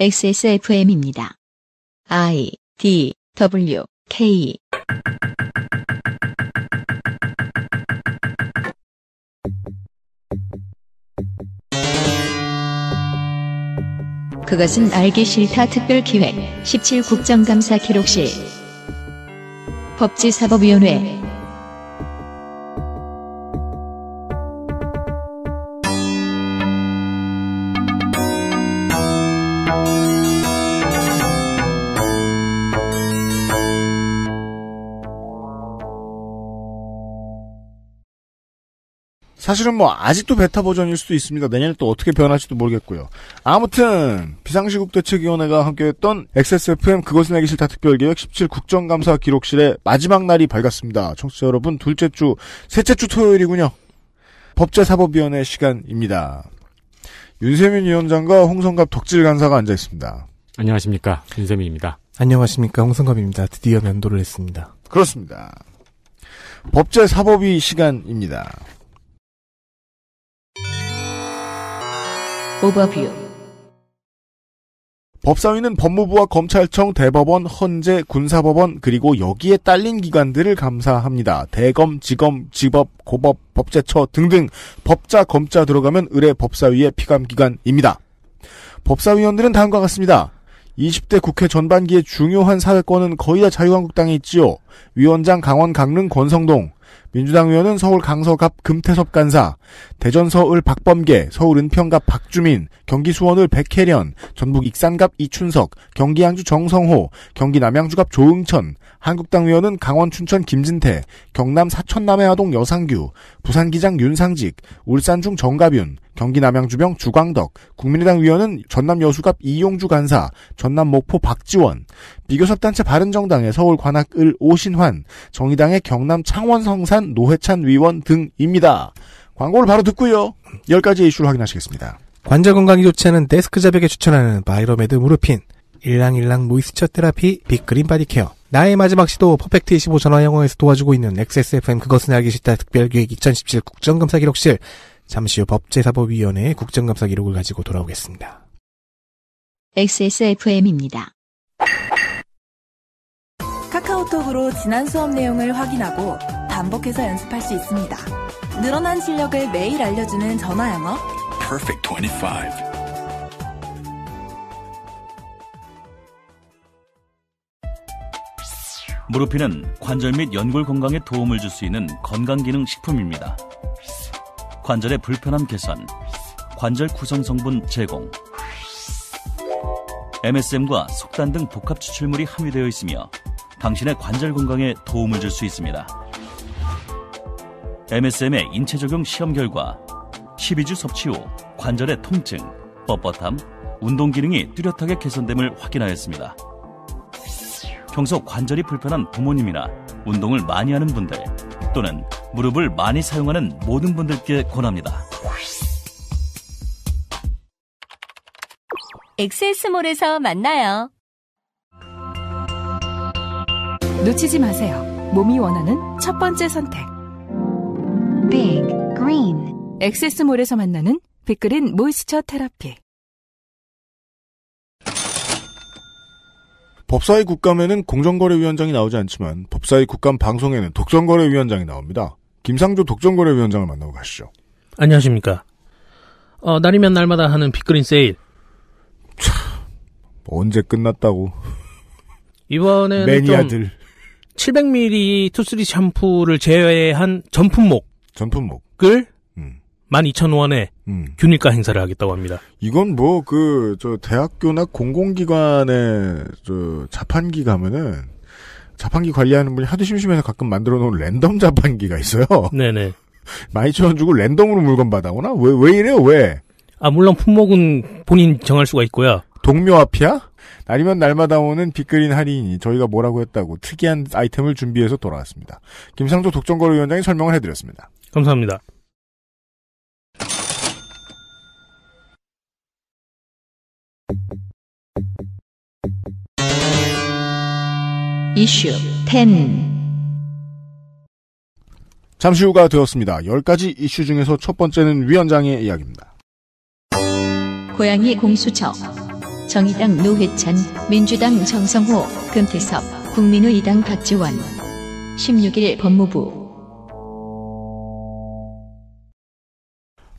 XSFM입니다. I D W K 그것은 알기 싫다 특별 기획 17 국정감사 기록실 법제사법위원회 사실은 뭐 아직도 베타 버전일 수도 있습니다. 내년에 또 어떻게 변할지도 모르겠고요. 아무튼 비상시국 대책위원회가 함께했던 XSFM 그것은 알기 싫다 특별기획 17 국정감사 기록실의 마지막 날이 밝았습니다. 청취자 여러분 둘째 주 셋째 주 토요일이군요. 법제사법위원회 시간입니다. 윤세민 위원장과 홍성갑 덕질 간사가 앉아 있습니다. 안녕하십니까 윤세민입니다. 안녕하십니까 홍성갑입니다. 드디어 면도를 했습니다. 그렇습니다. 법제사법위 시간입니다. 오버뷰 법사위는 법무부와 검찰청, 대법원, 헌재, 군사법원 그리고 여기에 딸린 기관들을 감사합니다. 대검, 지검, 지법, 고법, 법제처 등등 법자, 검자 들어가면 의뢰 법사위의 피감기관입니다. 법사위원들은 다음과 같습니다. 20대 국회 전반기의 중요한 사회권은 거의 다 자유한국당에 있지요. 위원장 강원 강릉 권성동, 민주당 의원은 서울 강서갑 금태섭 간사, 대전 서울 박범계, 서울 은평갑 박주민, 경기 수원을 백혜련, 전북 익산갑 이춘석, 경기 양주 정성호, 경기 남양주갑 조응천, 한국당 의원은 강원 춘천 김진태, 경남 사천 남해아동 여상규, 부산 기장 윤상직, 울산 중 정가윤, 경기 남양주병 주광덕, 국민의당 의원은 전남 여수갑 이용주 간사, 전남 목포 박지원, 비교섭단체 바른정당의 서울 관악을 오신환, 정의당의 경남 창원 성산 노회찬 위원 등입니다. 광고를 바로 듣고요. 10가지 이슈를 확인하시겠습니다. 관절 건강이 좋지 데스크 잡에게 추천하는 바이로메드 무르핀, 일랑일랑 모이스처 테라피 빅그린 바디케어, 나의 마지막 시도 퍼펙트 25 전화 영어에서 도와주고 있는 XSFM 그것은 알기 싫다 특별기획 2017 국정감사 기록실, 잠시 후 법제사법위원회의 국정감사 기록을 가지고 돌아오겠습니다. XSFM입니다. 카카오톡으로 지난 수업 내용을 확인하고 반복해서 연습할 수 있습니다. 늘어난 실력을 매일 알려주는 전화 영어. Perfect 25. 무릎피는 관절 및 연골 건강에 도움을 줄 수 있는 건강기능 식품입니다. 관절의 불편함 개선, 관절 구성 성분 제공, MSM과 속단 등 복합 추출물이 함유되어 있으며 당신의 관절 건강에 도움을 줄 수 있습니다. MSM의 인체 적용 시험 결과 12주 섭취 후 관절의 통증, 뻣뻣함, 운동 기능이 뚜렷하게 개선됨을 확인하였습니다. 평소 관절이 불편한 부모님이나 운동을 많이 하는 분들 또는 무릎을 많이 사용하는 모든 분들께 권합니다. 엑세스몰에서 만나요. 놓치지 마세요. 몸이 원하는 첫 번째 선택. Big Green. 엑세스몰에서 만나는 빅그린 모이스처 테라피. 법사위 국감에는 공정거래위원장이 나오지 않지만 법사위 국감 방송에는 독점거래위원장이 나옵니다. 김상조 독점거래위원장을 만나고 가시죠. 안녕하십니까. 어, 날이면 날마다 하는 빅그린 세일. 참, 언제 끝났다고. 이번에는 매니아들. 좀 700ml 투쓰리 샴푸를 제외한 전품목. 전품목을 12,000원에 음. 음. 균일가 행사를 하겠다고 합니다. 이건 뭐 그 저 대학교나 공공기관에 저 자판기 가면은 자판기 관리하는 분이 하도 심심해서 가끔 만들어 놓은 랜덤 자판기가 있어요. 네네. 12,000원 주고 랜덤으로 물건 받아오나? 왜, 왜 이래요, 왜? 아, 물론 품목은 본인 정할 수가 있고요. 동묘 앞이야? 아니면 날마다 오는 빅그린 할인이 저희가 뭐라고 했다고 특이한 아이템을 준비해서 돌아왔습니다. 김상조 독점거래위원장이 설명을 해드렸습니다. 감사합니다. 이슈 10 잠시 후가 되었습니다. 10가지 이슈 중에서 첫 번째는 위원장의 이야기입니다. 고양이 공수처 정의당 노회찬, 민주당 정성호, 금태섭, 국민의당 박지원. 16일 법무부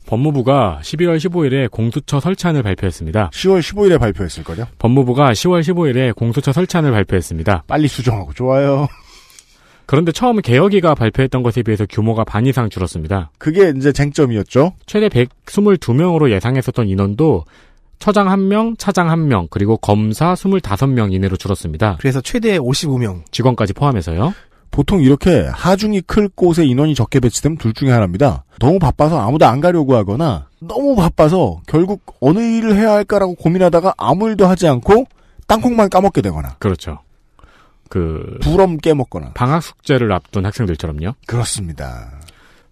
법무부가 1 1월 15일에 공수처 설치안을 발표했습니다. 10월 15일에 발표했을 거죠? 법무부가 10월 15일에 공수처 설치안을 발표했습니다. 빨리 수정하고 좋아요. 그런데 처음 개혁위가 발표했던 것에 비해서 규모가 반 이상 줄었습니다. 그게 이제 쟁점이었죠? 최대 122명으로 예상했었던 인원도 처장 1명, 차장 1명, 그리고 검사 25명 이내로 줄었습니다. 그래서 최대 55명. 직원까지 포함해서요. 보통 이렇게 하중이 클 곳에 인원이 적게 배치되면 둘 중에 하나입니다. 너무 바빠서 아무도 안 가려고 하거나 너무 바빠서 결국 어느 일을 해야 할까라고 고민하다가 아무 일도 하지 않고 땅콩만 까먹게 되거나. 그렇죠. 그 부럼 깨먹거나 방학 숙제를 앞둔 학생들처럼요. 그렇습니다.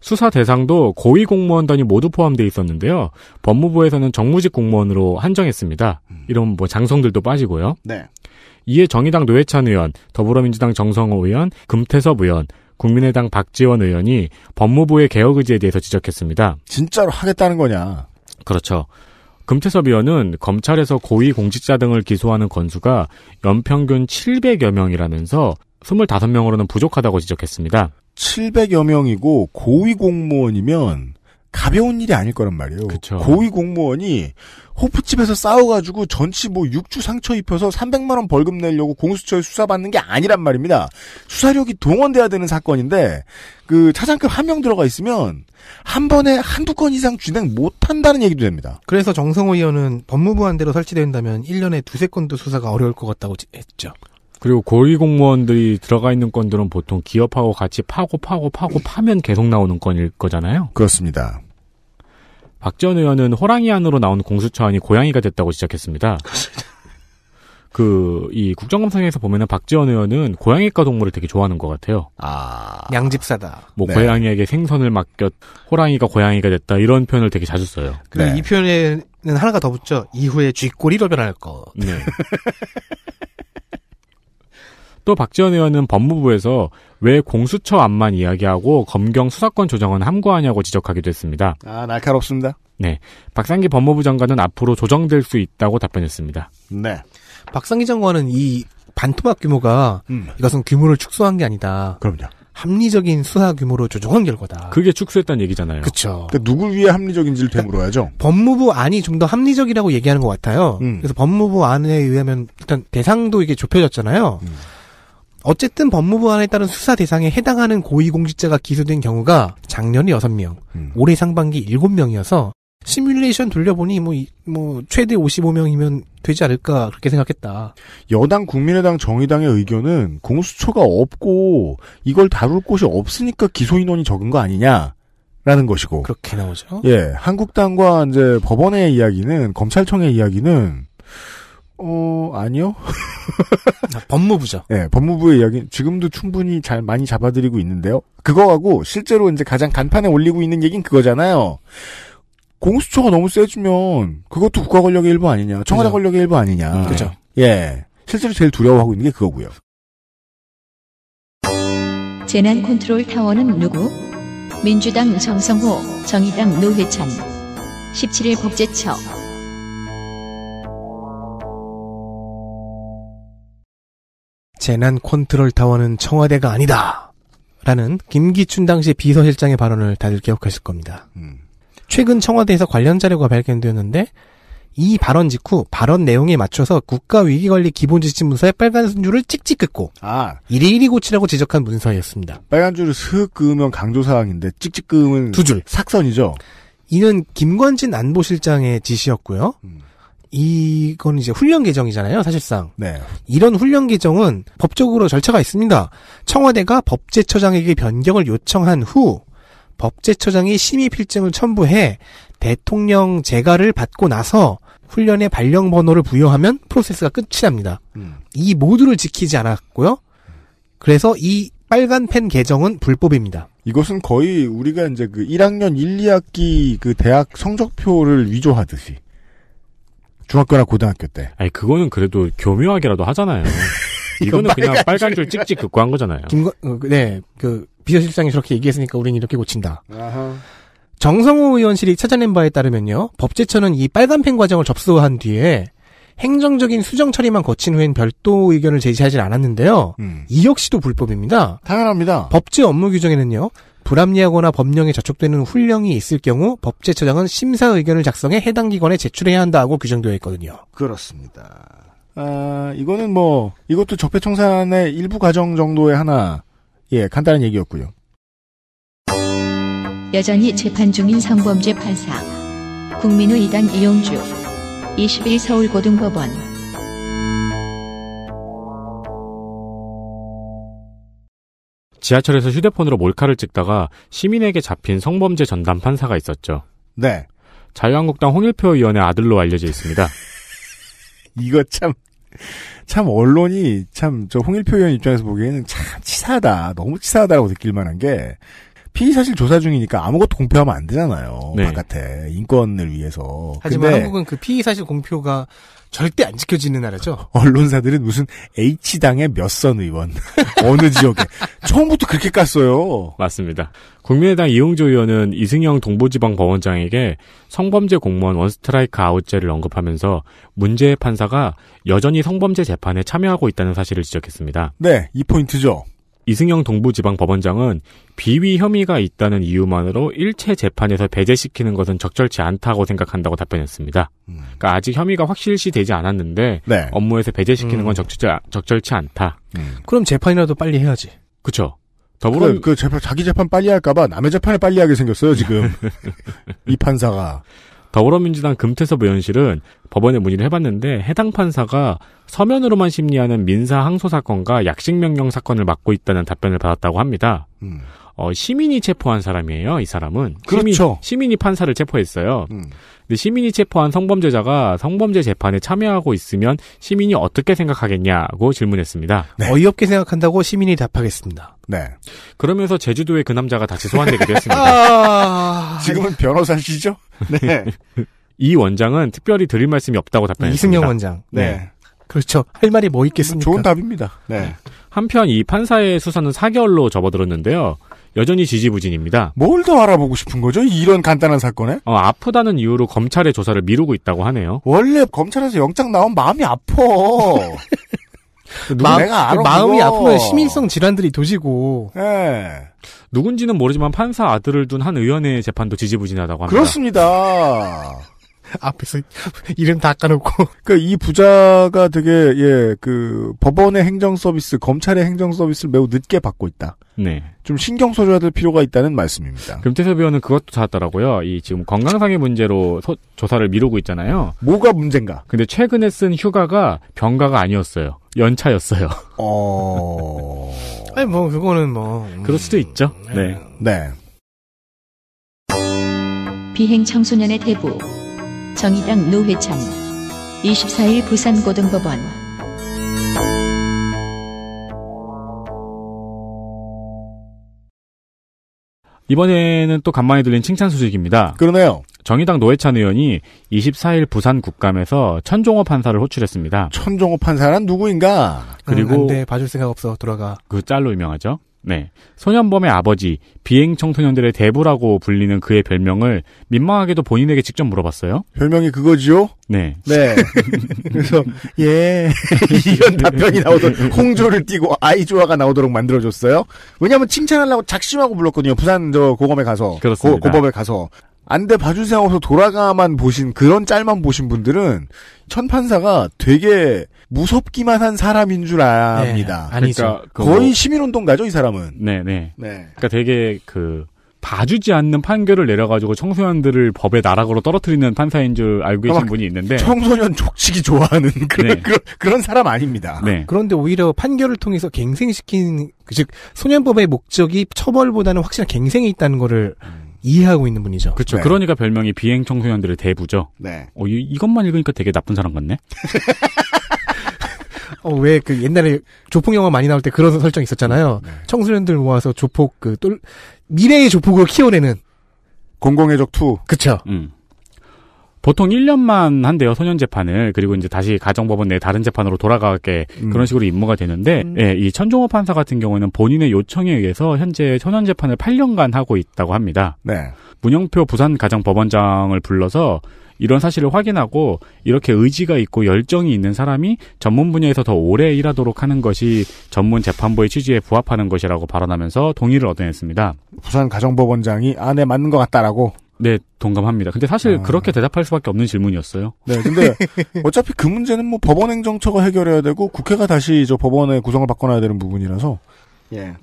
수사 대상도 고위 공무원단이 모두 포함돼 있었는데요. 법무부에서는 정무직 공무원으로 한정했습니다. 음. 이런 뭐 장성들도 빠지고요. 네. 이에 정의당 노회찬 의원, 더불어민주당 정성호 의원, 금태섭 의원, 국민의당 박지원 의원이 법무부의 개혁 의지에 대해서 지적했습니다. 진짜로 하겠다는 거냐? 그렇죠. 금태섭 의원은 검찰에서 고위 공직자 등을 기소하는 건수가 연평균 700여 명이라면서 25명으로는 부족하다고 지적했습니다. 700여 명이고 고위 공무원이면 가벼운 일이 아닐 거란 말이에요. 그쵸. 고위 공무원이 호프집에서 싸워가지고 전치 뭐 육주 상처 입혀서 300만 원 벌금 내려고 공수처에 수사받는 게 아니란 말입니다. 수사력이 동원돼야 되는 사건인데 그 차장급 한 명 들어가 있으면 한 번에 한두 건 이상 진행 못한다는 얘기도 됩니다. 그래서 정성호 의원은 법무부 안대로 설치된다면 1년에 두세 건도 수사가 어려울 것 같다고 했죠. 그리고 고위 공무원들이 들어가 있는 건들은 보통 기업하고 같이 파고 파고 파고 파면 계속 나오는 건일 거잖아요. 그렇습니다. 박지원 의원은 호랑이 안으로 나온 공수처안이 고양이가 됐다고 시작했습니다. 그이 그, 국정감사에서 보면은 박지원 의원은 고양이과 동물을 되게 좋아하는 것 같아요. 아 양집사다. 뭐 네. 고양이에게 생선을 맡겼 호랑이가 고양이가 됐다 이런 표현을 되게 자주 써요. 그리고 네. 이 표현에는 하나가 더 붙죠. 이후에 쥐꼬리로 변할 것. 네. 또 박지원 의원은 법무부에서 왜 공수처 안만 이야기하고 검경 수사권 조정은 함구하냐고 지적하기도 했습니다. 아, 날카롭습니다. 네. 박상기 법무부 장관은 앞으로 조정될 수 있다고 답변했습니다. 네. 박상기 장관은 이 반토막 규모가 음. 이것은 규모를 축소한 게 아니다. 그럼요. 합리적인 수사 규모로 조정한 결과다. 그게 축소했다는 얘기잖아요. 그렇죠. 그러 누굴 위해 합리적인지를 되물어야죠. 그러니까 법무부 안이 좀 더 합리적이라고 얘기하는 것 같아요. 음. 그래서 법무부 안에 의하면 일단 대상도 이게 좁혀졌잖아요. 음. 어쨌든 법무부안에 따른 수사 대상에 해당하는 고위공직자가 기소된 경우가 작년에 6명, 음. 올해 상반기 7명이어서 시뮬레이션 돌려보니 뭐, 뭐 최대 55명이면 되지 않을까 그렇게 생각했다. 여당 국민의당 정의당의 의견은 공수처가 없고 이걸 다룰 곳이 없으니까 기소 인원이 적은 거 아니냐. 라는 것이고 그렇게 나오죠. 예, 한국당과 이제 법원의 이야기는 검찰청의 이야기는 어, 아니요. 아, 법무부죠. 네, 법무부의 이야기 지금도 충분히 잘 많이 잡아드리고 있는데요. 그거하고 실제로 이제 가장 간판에 올리고 있는 얘기는 그거잖아요. 공수처가 너무 세지면 그것도 국가 권력의 일부 아니냐, 청와대 그죠. 권력의 일부 아니냐. 그죠. 예, 실제로 제일 두려워하고 있는 게 그거고요. 재난 컨트롤 타워는 누구? 민주당 정성호, 정의당 노회찬, 17일 법제처. 재난 컨트롤 타워는 청와대가 아니다. 라는 김기춘 당시 비서실장의 발언을 다들 기억하실 겁니다. 음. 최근 청와대에서 관련 자료가 발견되었는데 이 발언 직후 발언 내용에 맞춰서 국가위기관리 기본지침 문서에 빨간 줄을 찍찍 긋고 아 일일이 고치라고 지적한 문서였습니다. 빨간 줄을 슥 그으면 강조사항인데 찍찍 그으면 두줄 삭선이죠. 이는 김관진 안보실장의 지시였고요. 음. 이건 이제 훈련 계정이잖아요 사실상. 네. 이런 훈련 계정은 법적으로 절차가 있습니다. 청와대가 법제처장에게 변경을 요청한 후 법제처장이 심의 필증을 첨부해 대통령 재가를 받고 나서 훈련의 발령 번호를 부여하면 프로세스가 끝이 납니다. 음. 이 모두를 지키지 않았고요. 그래서 이 빨간 펜계정은 불법입니다. 이것은 거의 우리가 이제 그 1학년 1, 2학기 그 대학 성적표를 위조하듯이 중학교나 고등학교 때. 아니 그거는 그래도 교묘하게라도 하잖아요. 이거는 그냥 빨간 줄 찍찍 긋고 한 거잖아요. 김건 어, 그, 네, 그 비서실장이 저렇게 얘기했으니까 우린 이렇게 고친다. 정성호 의원실이 찾아낸 바에 따르면요. 법제처는 이 빨간펜 과정을 접수한 뒤에 행정적인 수정 처리만 거친 후엔 별도 의견을 제시하지 않았는데요. 음. 이 역시도 불법입니다. 당연합니다. 법제 업무 규정에는요. 불합리하거나 법령에 저촉되는 훈령이 있을 경우 법제처장은 심사 의견을 작성해 해당 기관에 제출해야 한다고 규정되어 있거든요. 그렇습니다. 아, 이거는 뭐 이것도 적폐청산의 일부 과정 정도의 하나 예 간단한 얘기였고요. 여전히 재판 중인 성범죄 판사 국민의당 이용주 21 서울고등법원 지하철에서 휴대폰으로 몰카를 찍다가 시민에게 잡힌 성범죄 전담 판사가 있었죠. 네. 자유한국당 홍일표 의원의 아들로 알려져 있습니다. 이거 참, 참 언론이 참 저 홍일표 의원 입장에서 보기에는 참 치사하다. 너무 치사하다고 느낄 만한 게 피의 사실 조사 중이니까 아무것도 공표하면 안 되잖아요. 네. 바깥에 인권을 위해서. 하지만 한국은 그 피의 사실 공표가 절대 안 지켜지는 나라죠. 언론사들은 무슨 H당의 몇 선 의원 어느 지역에 처음부터 그렇게 깠어요. 맞습니다. 국민의당 이용조 의원은 이승영 동부지방 법원장에게 성범죄 공무원 원스트라이크 아웃제를 언급하면서 문제의 판사가 여전히 성범죄 재판에 참여하고 있다는 사실을 지적했습니다. 네, 이 포인트죠. 이승영 동부지방법원장은 비위 혐의가 있다는 이유만으로 일체 재판에서 배제시키는 것은 적절치 않다고 생각한다고 답변했습니다. 음. 그러니까 아직 혐의가 확실시되지 않았는데 네. 업무에서 배제시키는 건 음. 적절, 적절치 않다. 음. 그럼 재판이라도 빨리 해야지. 그렇죠. 더불어 그, 그 재판, 자기 재판 빨리 할까봐 남의 재판을 빨리 하게 생겼어요 지금 이 판사가. 더불어민주당 금태섭 의원실은 법원에 문의를 해봤는데 해당 판사가 서면으로만 심리하는 민사 항소 사건과 약식 명령 사건을 맡고 있다는 답변을 받았다고 합니다. 음. 어, 시민이 체포한 사람이에요. 이 사람은 그렇죠. 시민, 시민이 판사를 체포했어요. 음. 근데 시민이 체포한 성범죄자가 성범죄 재판에 참여하고 있으면 시민이 어떻게 생각하겠냐고 질문했습니다. 네. 어이없게 생각한다고 시민이 답하겠습니다. 네. 그러면서 제주도에 그 남자가 다시 소환되기도 했습니다. 아... 지금은 변호사시죠? 네. 네. 이 원장은 특별히 드릴 말씀이 없다고 답변했습니다. 이승영 원장. 네. 네. 그렇죠. 할 말이 뭐 있겠습니까? 좋은 답입니다. 네. 네. 한편 이 판사의 수사는 사결로 접어들었는데요. 여전히 지지부진입니다. 뭘 더 알아보고 싶은 거죠? 이런 간단한 사건에? 어, 아프다는 이유로 검찰의 조사를 미루고 있다고 하네요. 원래 검찰에서 영장 나온 마음이 아파. 마음, 알아, 마음이 그거. 아프면 시민성 질환들이 도지고. 예. 누군지는 모르지만 판사 아들을 둔 한 의원의 재판도 지지부진하다고 합니다. 그렇습니다. 앞에서 이름 다 까놓고. 그니까이 부자가 되게 예그 법원의 행정 서비스, 검찰의 행정 서비스를 매우 늦게 받고 있다. 네. 좀 신경 써줘야 될 필요가 있다는 말씀입니다. 금태섭 의원은 그것도 찾았더라고요. 이 지금 건강상의 문제로 서, 조사를 미루고 있잖아요. 뭐가 문제인가? 근데 최근에 쓴 휴가가 병가가 아니었어요. 연차였어요. 어. 아니 뭐 그거는 뭐 음... 그럴 수도 있죠. 네. 네. 비행 청소년의 대부. 정의당 노회찬 24일 부산고등법원 이번에는 또 간만에 들린 칭찬 소식입니다. 그러네요. 정의당 노회찬 의원이 24일 부산 국감에서 천종호 판사를 호출했습니다. 천종호 판사란 누구인가? 그리고 응, 음, 안돼 봐줄 생각 없어 돌아가. 그 짤로 유명하죠. 네. 소년범의 아버지, 비행 청소년들의 대부라고 불리는 그의 별명을 민망하게도 본인에게 직접 물어봤어요. 별명이 그거지요? 네. 네. 그래서, 예. 이런 답변이 나오던 홍조를 띄고 아이조화가 나오도록 만들어줬어요. 왜냐면 하 칭찬하려고 작심하고 불렀거든요. 부산 저 고검에 가서. 그렇습니다. 고, 고법에 가서. 안 돼 봐주세요 하고서 돌아가만 보신 그런 짤만 보신 분들은 천판사가 되게 무섭기만 한 사람인 줄 압니다. 네, 아니죠. 그러니까 그 거의 뭐 시민운동가죠, 이 사람은. 네, 네. 네. 그러니까 되게 그 봐주지 않는 판결을 내려가지고 청소년들을 법의 나락으로 떨어뜨리는 판사인 줄 알고 계신 분이 있는데 청소년 족치기 좋아하는 네. 그런 네. 그런, 그런, 사람 아닙니다. 네. 그런데 오히려 판결을 통해서 갱생시킨 그 즉 소년법의 목적이 처벌보다는 확실한 갱생이 있다는 거를 이해하고 있는 분이죠. 그렇죠. 네. 그러니까 별명이 비행 청소년들의 대부죠. 네. 어, 이, 이것만 읽으니까 되게 나쁜 사람 같네. 어, 왜 그 옛날에 조폭 영화 많이 나올 때 그런 설정 있었잖아요. 네. 청소년들 모아서 조폭 그 똘, 미래의 조폭을 키워내는. 공공의 적투. 그쵸. 음. 보통 1년만 한대요, 소년 재판을. 그리고 이제 다시 가정법원 내 다른 재판으로 돌아가게 음. 그런 식으로 임무가 되는데, 음. 예, 이 천종호 판사 같은 경우에는 본인의 요청에 의해서 현재 소년 재판을 8년간 하고 있다고 합니다. 네. 문영표 부산 가정법원장을 불러서 이런 사실을 확인하고 이렇게 의지가 있고 열정이 있는 사람이 전문 분야에서 더 오래 일하도록 하는 것이 전문 재판부의 취지에 부합하는 것이라고 발언하면서 동의를 얻어냈습니다. 부산 가정법원장이 아, 네, 맞는 것 같다라고 네, 동감합니다. 근데 사실 아... 그렇게 대답할 수밖에 없는 질문이었어요. 네, 근데 어차피 그 문제는 뭐 법원 행정처가 해결해야 되고 국회가 다시 저 법원의 구성을 바꿔놔야 되는 부분이라서. 예.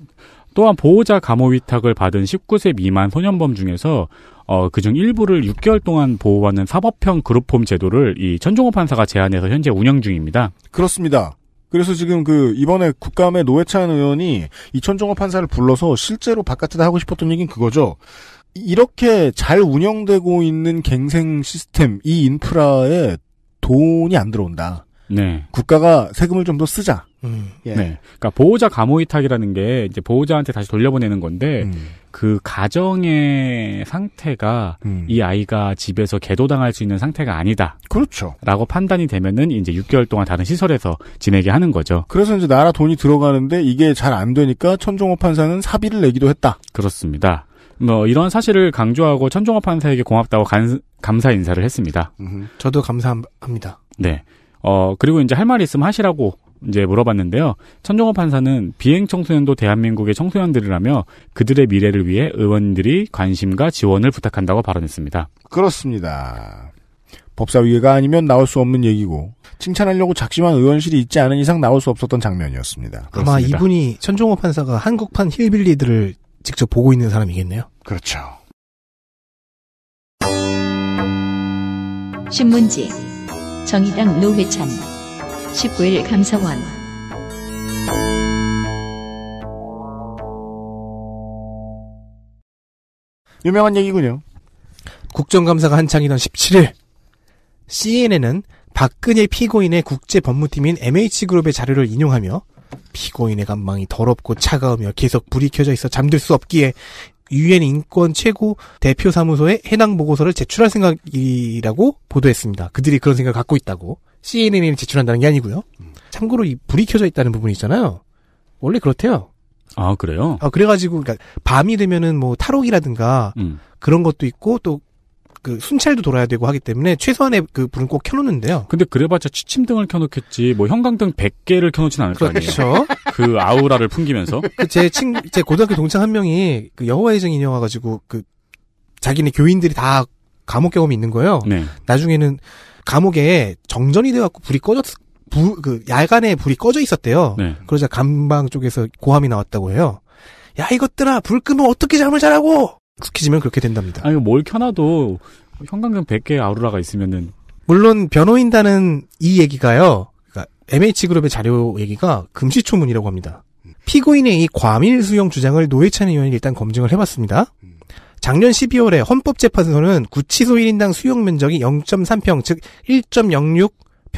또한 보호자 감호 위탁을 받은 19세 미만 소년범 중에서 어, 그중 일부를 6개월 동안 보호하는 사법형 그룹홈 제도를 이 천종호 판사가 제안해서 현재 운영 중입니다. 그렇습니다. 그래서 지금 그 이번에 국감의 노회찬 의원이 이 천종호 판사를 불러서 실제로 바깥에다 하고 싶었던 얘기는 그거죠. 이렇게 잘 운영되고 있는 갱생 시스템 이 인프라에 돈이 안 들어온다. 네. 국가가 세금을 좀 더 쓰자. 음. 예. 네. 그러니까 보호자 가모이탁이라는 게 이제 보호자한테 다시 돌려보내는 건데 음. 그 가정의 상태가 음. 이 아이가 집에서 개도당할 수 있는 상태가 아니다. 그렇죠. 라고 판단이 되면은 이제 6개월 동안 다른 시설에서 지내게 하는 거죠. 그래서 이제 나라 돈이 들어가는데 이게 잘 안 되니까 천종호 판사는 사비를 내기도 했다. 그렇습니다. 뭐 이런 사실을 강조하고 천종호 판사에게 고맙다고 간, 감사 인사를 했습니다. 저도 감사합니다. 네. 어, 그리고 이제 할 말이 있으면 하시라고 이제 물어봤는데요. 천종호 판사는 비행 청소년도 대한민국의 청소년들이라며 그들의 미래를 위해 의원들이 관심과 지원을 부탁한다고 발언했습니다. 그렇습니다. 법사위가 아니면 나올 수 없는 얘기고 칭찬하려고 작심한 의원실이 있지 않은 이상 나올 수 없었던 장면이었습니다. 아마 그렇습니다. 이분이 천종호 판사가 한국판 힐빌리들을 직접 보고 있는 사람이겠네요. 그렇죠. 신문지 정의당 노회찬 19일 감사원 유명한 얘기군요. 국정감사가 한창이던 17일 CNN은 박근혜 피고인의 국제 법무팀인 MH그룹의 자료를 인용하며 피고인의 감망이 더럽고 차가우며 계속 불이 켜져 있어 잠들 수 없기에 유엔 인권 최고 대표 사무소에 해당 보고서를 제출할 생각이라고 보도했습니다. 그들이 그런 생각을 갖고 있다고 CNN이 제출한다는 게 아니고요. 음. 참고로 이 불이 켜져 있다는 부분이 있잖아요. 원래 그렇대요. 아 그래요? 아 그래가지고 그러니까 밤이 되면은 뭐 탈옥이라든가 음. 그런 것도 있고 또그 순찰도 돌아야 되고 하기 때문에 최소한의 그 불은 꼭 켜놓는데요. 근데 그래봤자 취침등을 켜놓겠지 뭐 형광등 100개를 켜놓진 않을 그렇죠. 거 아니에요. 그렇죠. 그 아우라를 풍기면서. 그 제 친, 제 고등학교 동창 한 명이 그 여호와의 증인 형어가지고그 자기네 교인들이 다 감옥 경험이 있는 거예요. 네. 나중에는 감옥에 정전이 돼갖고 불이 꺼졌, 불, 그 야간에 불이 꺼져 있었대요. 네. 그러자 감방 쪽에서 고함이 나왔다고 해요. 야 이것들아 불 끄면 어떻게 잠을 자라고 익숙해지면 그렇게 된답니다. 아니, 뭘 켜놔도 형광등 1 0 0개 아우라가 있으면은. 물론, 변호인단은 이 얘기가요. 그러니까 MH그룹의 자료 얘기가 금시초문이라고 합니다. 피고인의 이 과밀 수용 주장을 노회찬 의원이 일단 검증을 해봤습니다. 작년 12월에 헌법재판소는 구치소 1인당 수용 면적이 0.3평, 즉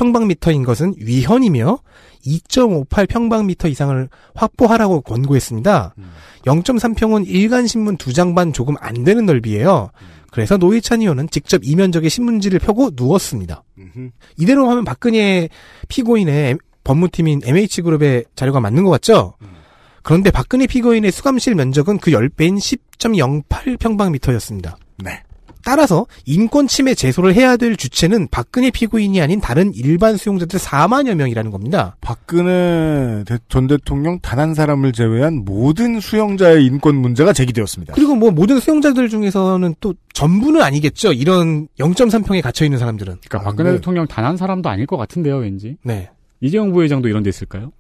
평방미터인 것은 위헌이며 2.58 평방미터 이상을 확보하라고 권고했습니다. 음. 0.3평은 일간 신문 두 장 반 조금 안 되는 넓이에요. 음. 그래서 노회찬 의원은 직접 이면적에 신문지를 펴고 누웠습니다. 음흠. 이대로 하면 박근혜 피고인의 법무팀인 MH그룹의 자료가 맞는 것 같죠? 음. 그런데 박근혜 피고인의 수감실 면적은 그 10배인 10.08평방미터였습니다. 네. 따라서 인권 침해 제소를 해야 될 주체는 박근혜 피고인이 아닌 다른 일반 수용자들 4만여 명이라는 겁니다. 박근혜 전 대통령 단 한 사람을 제외한 모든 수용자의 인권 문제가 제기되었습니다. 그리고 뭐 모든 수용자들 중에서는 또 전부는 아니겠죠. 이런 0.3평에 갇혀 있는 사람들은. 그러니까 아, 박근혜 네. 대통령 단 한 사람도 아닐 것 같은데요, 왠지. 네. 이재용 부회장도 이런 데 있을까요?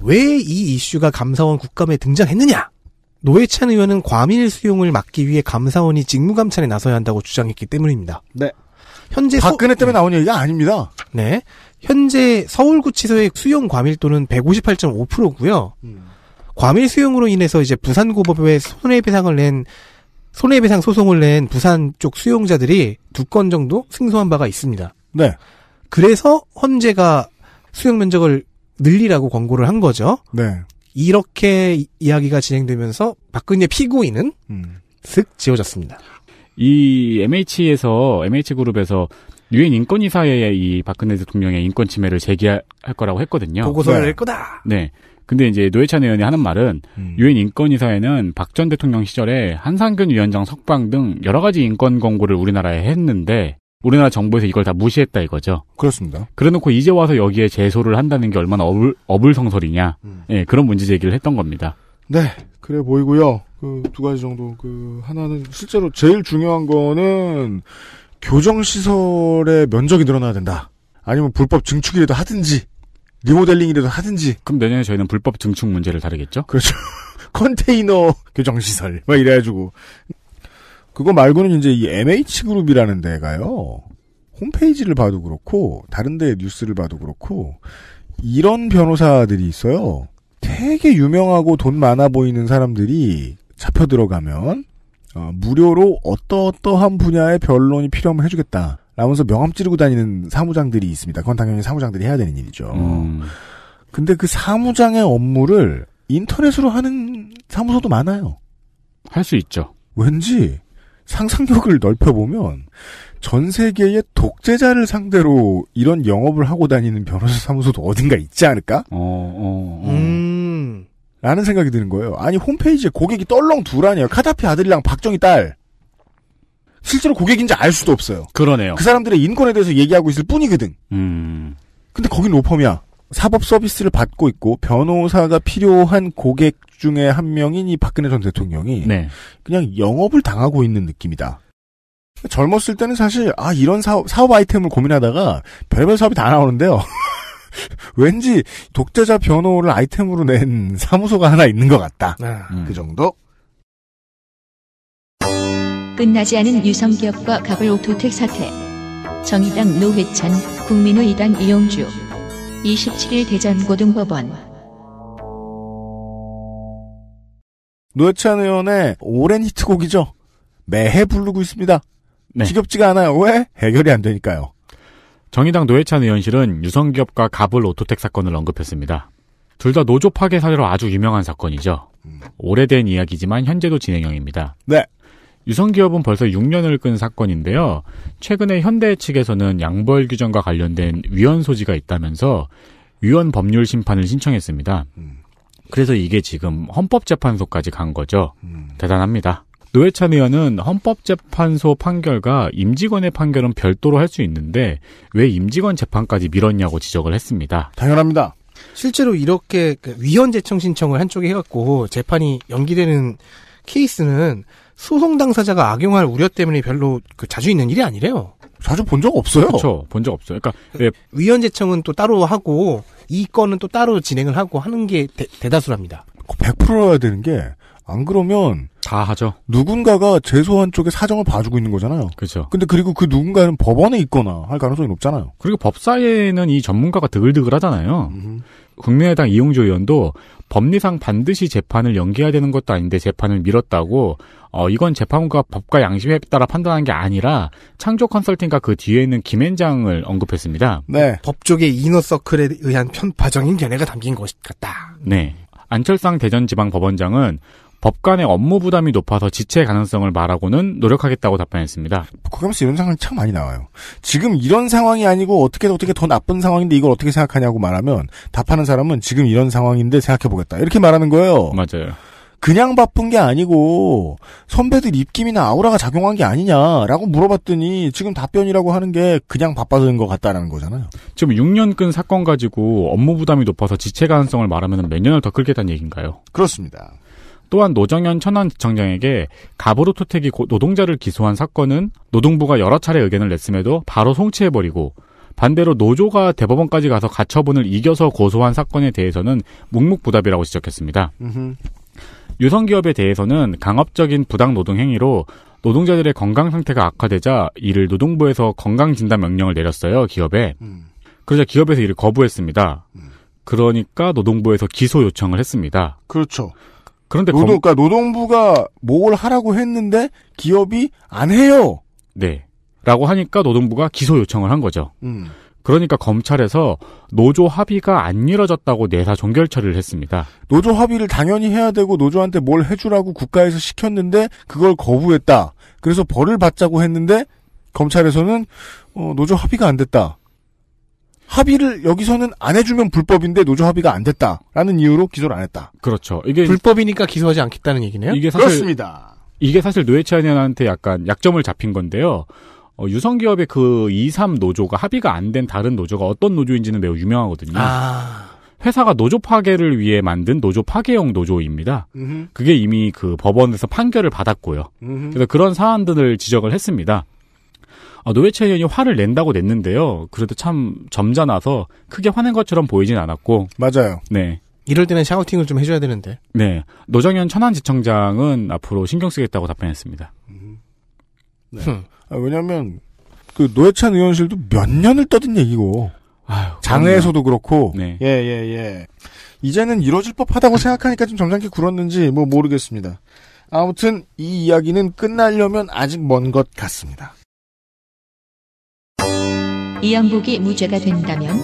왜 이 이슈가 감사원 국감에 등장했느냐? 노회찬 의원은 과밀 수용을 막기 위해 감사원이 직무감찰에 나서야 한다고 주장했기 때문입니다. 네. 현재 박근혜 서... 때문에 네. 나온 얘기가 아닙니다. 네. 현재 서울구치소의 수용 과밀도는 158.5%고요. 음. 과밀 수용으로 인해서 이제 부산고법에 손해배상을 낸 손해배상 소송을 낸 부산 쪽 수용자들이 두 건 정도 승소한 바가 있습니다. 네. 그래서 헌재가 수용 면적을 늘리라고 권고를 한 거죠. 네. 이렇게 이야기가 진행되면서 박근혜 피고인은 음. 슥 지워졌습니다. 이 MH에서 MH 그룹에서 유엔 인권이사회에 이 박근혜 대통령의 인권 침해를 제기할 거라고 했거든요. 보고서를 네. 거다. 네. 근데 이제 노회찬 의원이 하는 말은 음. 유엔 음. 인권이사회는 박 전 대통령 시절에 한상균 위원장 석방 등 여러 가지 인권 권고를 우리나라에 했는데 우리나라 정부에서 이걸 다 무시했다 이거죠. 그렇습니다. 그래놓고 이제 와서 여기에 제소를 한다는 게 얼마나 어불, 어불성설이냐. 음. 예, 그런 문제 제기를 했던 겁니다. 네, 그래 보이고요. 그두 가지 정도. 그 하나는 실제로 제일 중요한 거는 교정 시설의 면적이 늘어나야 된다. 아니면 불법 증축이라도 하든지 리모델링이라도 하든지. 그럼 내년에 저희는 불법 증축 문제를 다루겠죠? 그렇죠. 컨테이너 교정 시설 막 이래가지고 그거 말고는 이제 이 MH그룹이라는 데가요. 홈페이지를 봐도 그렇고 다른 데 뉴스를 봐도 그렇고 이런 변호사들이 있어요. 되게 유명하고 돈 많아 보이는 사람들이 잡혀 들어가면 어, 무료로 어떠어떠한 분야의 변론이 필요하면 해주겠다. 라면서 명함 찌르고 다니는 사무장들이 있습니다. 그건 당연히 사무장들이 해야 되는 일이죠. 음. 근데 그 사무장의 업무를 인터넷으로 하는 사무소도 많아요. 할 수 있죠. 왠지 상상력을 넓혀보면 전 세계의 독재자를 상대로 이런 영업을 하고 다니는 변호사 사무소도 어딘가 있지 않을까? 어, 어, 어. 음. 라는 생각이 드는 거예요. 아니, 홈페이지에 고객이 떨렁 두라니요 카다피 아들이랑 박정희 딸. 실제로 고객인지 알 수도 없어요. 그러네요. 그 사람들의 인권에 대해서 얘기하고 있을 뿐이거든. 음. 근데 거긴 로펌이야. 사법 서비스를 받고 있고 변호사가 필요한 고객 중에 한 명인 이 박근혜 전 대통령이 네. 그냥 영업을 당하고 있는 느낌이다. 젊었을 때는 사실 아 이런 사업, 사업 아이템을 고민하다가 별별 사업이 다 나오는데요. 왠지 독자자 변호를 아이템으로 낸 사무소가 하나 있는 것 같다. 아, 음. 그 정도. 끝나지 않은 유성기업과 갑을 오토텍 사태. 정의당 노회찬, 국민의당 이용주. 27일 대전고등법원. 노회찬 의원의 오랜 히트곡이죠. 매해 부르고 있습니다. 네. 지겹지가 않아요. 왜? 해결이 안 되니까요. 정의당 노회찬 의원실은 유성기업과 갑을 오토텍 사건을 언급했습니다. 둘 다 노조 파괴 사례로 아주 유명한 사건이죠. 음. 오래된 이야기지만 현재도 진행형입니다. 네. 유성기업은 벌써 6년을 끈 사건인데요. 최근에 현대 측에서는 양벌 규정과 관련된 위헌 소지가 있다면서 위헌 법률 심판을 신청했습니다. 음. 그래서 이게 지금 헌법재판소까지 간 거죠. 음. 대단합니다. 노회찬 의원은 헌법재판소 판결과 임직원의 판결은 별도로 할 수 있는데 왜 임직원 재판까지 밀었냐고 지적을 했습니다. 당연합니다. 실제로 이렇게 그 위헌 재청 신청을 한쪽에 해갖고 재판이 연기되는 케이스는 소송 당사자가 악용할 우려 때문에 별로 그 자주 있는 일이 아니래요. 자주 본 적 없어요. 그렇죠. 본 적 없어요. 그러니까 네. 그 위원제청은 또 따로 하고 이 건은 또 따로 진행을 하고 하는 게 대, 다수랍니다 100%여야 그 되는 게 안 그러면 다 하죠. 누군가가 재소한 쪽의 사정을 봐주고 있는 거잖아요. 그렇죠. 근데 그리고 그 누군가는 법원에 있거나 할 가능성이 높잖아요. 그리고 법사에는 이 전문가가 드글드글하잖아요. 음. 국민의당 이용조 의원도 법리상 반드시 재판을 연기해야 되는 것도 아닌데 재판을 미뤘다고 어 이건 재판과 법과 양심에 따라 판단한 게 아니라 창조 컨설팅과 그 뒤에 있는 김앤장을 언급했습니다. 네. 법조계 이너서클에 의한 편파적인 견해가 담긴 것 같다. 네. 안철상 대전지방법원장은 법관의 업무 부담이 높아서 지체 가능성을 말하고는 노력하겠다고 답변했습니다. 국감에서 이런 상황이 참 많이 나와요. 지금 이런 상황이 아니고 어떻게 어떻게 더 나쁜 상황인데 이걸 어떻게 생각하냐고 말하면 답하는 사람은 지금 이런 상황인데 생각해보겠다 이렇게 말하는 거예요. 맞아요. 그냥 바쁜 게 아니고 선배들 입김이나 아우라가 작용한 게 아니냐라고 물어봤더니 지금 답변이라고 하는 게 그냥 바빠진 것 같다라는 거잖아요. 지금 6년끈 사건 가지고 업무 부담이 높아서 지체 가능성을 말하면 몇 년을 더 끌겠다는 얘기인가요? 그렇습니다. 또한 노정현 천안지청장에게 가보로 토택이 노동자를 기소한 사건은 노동부가 여러 차례 의견을 냈음에도 바로 송치해버리고 반대로 노조가 대법원까지 가서 가처분을 이겨서 고소한 사건에 대해서는 묵묵부답이라고 지적했습니다. 으흠. 유성기업에 대해서는 강압적인 부당 노동 행위로 노동자들의 건강 상태가 악화되자 이를 노동부에서 건강 진단 명령을 내렸어요 기업에 음. 그러자 기업에서 이를 거부했습니다. 음. 그러니까 노동부에서 기소 요청을 했습니다. 그렇죠. 그런데 노동, 그러니까 노동부가 뭘 하라고 했는데 기업이 안 해요. 네. 라고 하니까 노동부가 기소 요청을 한 거죠. 음. 그러니까 검찰에서 노조 합의가 안 이뤄졌다고 내사 종결처리를 했습니다. 노조 합의를 당연히 해야 되고 노조한테 뭘 해주라고 국가에서 시켰는데 그걸 거부했다. 그래서 벌을 받자고 했는데 검찰에서는 어, 노조 합의가 안 됐다. 합의를 여기서는 안 해주면 불법인데 노조 합의가 안 됐다라는 이유로 기소를 안 했다. 그렇죠. 이게 불법이니까 기소하지 않겠다는 얘기네요. 이게 사실 그렇습니다. 이게 사실 노회찬이한테 약간 약점을 잡힌 건데요. 어, 유성기업의 그 2, 3 노조가 합의가 안 된 다른 노조가 어떤 노조인지는 매우 유명하거든요. 아... 회사가 노조 파괴를 위해 만든 노조 파괴형 노조입니다. 음흠. 그게 이미 그 법원에서 판결을 받았고요. 음흠. 그래서 그런 사안들을 지적을 했습니다. 아, 노회찬 의원이 화를 낸다고 냈는데요. 그래도 참 점잖아서 크게 화낸 것처럼 보이진 않았고. 맞아요. 네. 이럴 때는 샤우팅을 좀 해줘야 되는데. 네. 노정현 천안지청장은 앞으로 신경 쓰겠다고 답변했습니다. 음. 네. 아, 왜냐면, 하그 노회찬 의원실도 몇 년을 떠든 얘기고. 아유, 장외에서도 그렇고. 네. 예, 예, 예. 이제는 이뤄질 법하다고 생각하니까 좀 점잖게 굴었는지 뭐 모르겠습니다. 아무튼 이 이야기는 끝나려면 아직 먼 것 같습니다. 이영복이 무죄가 된다면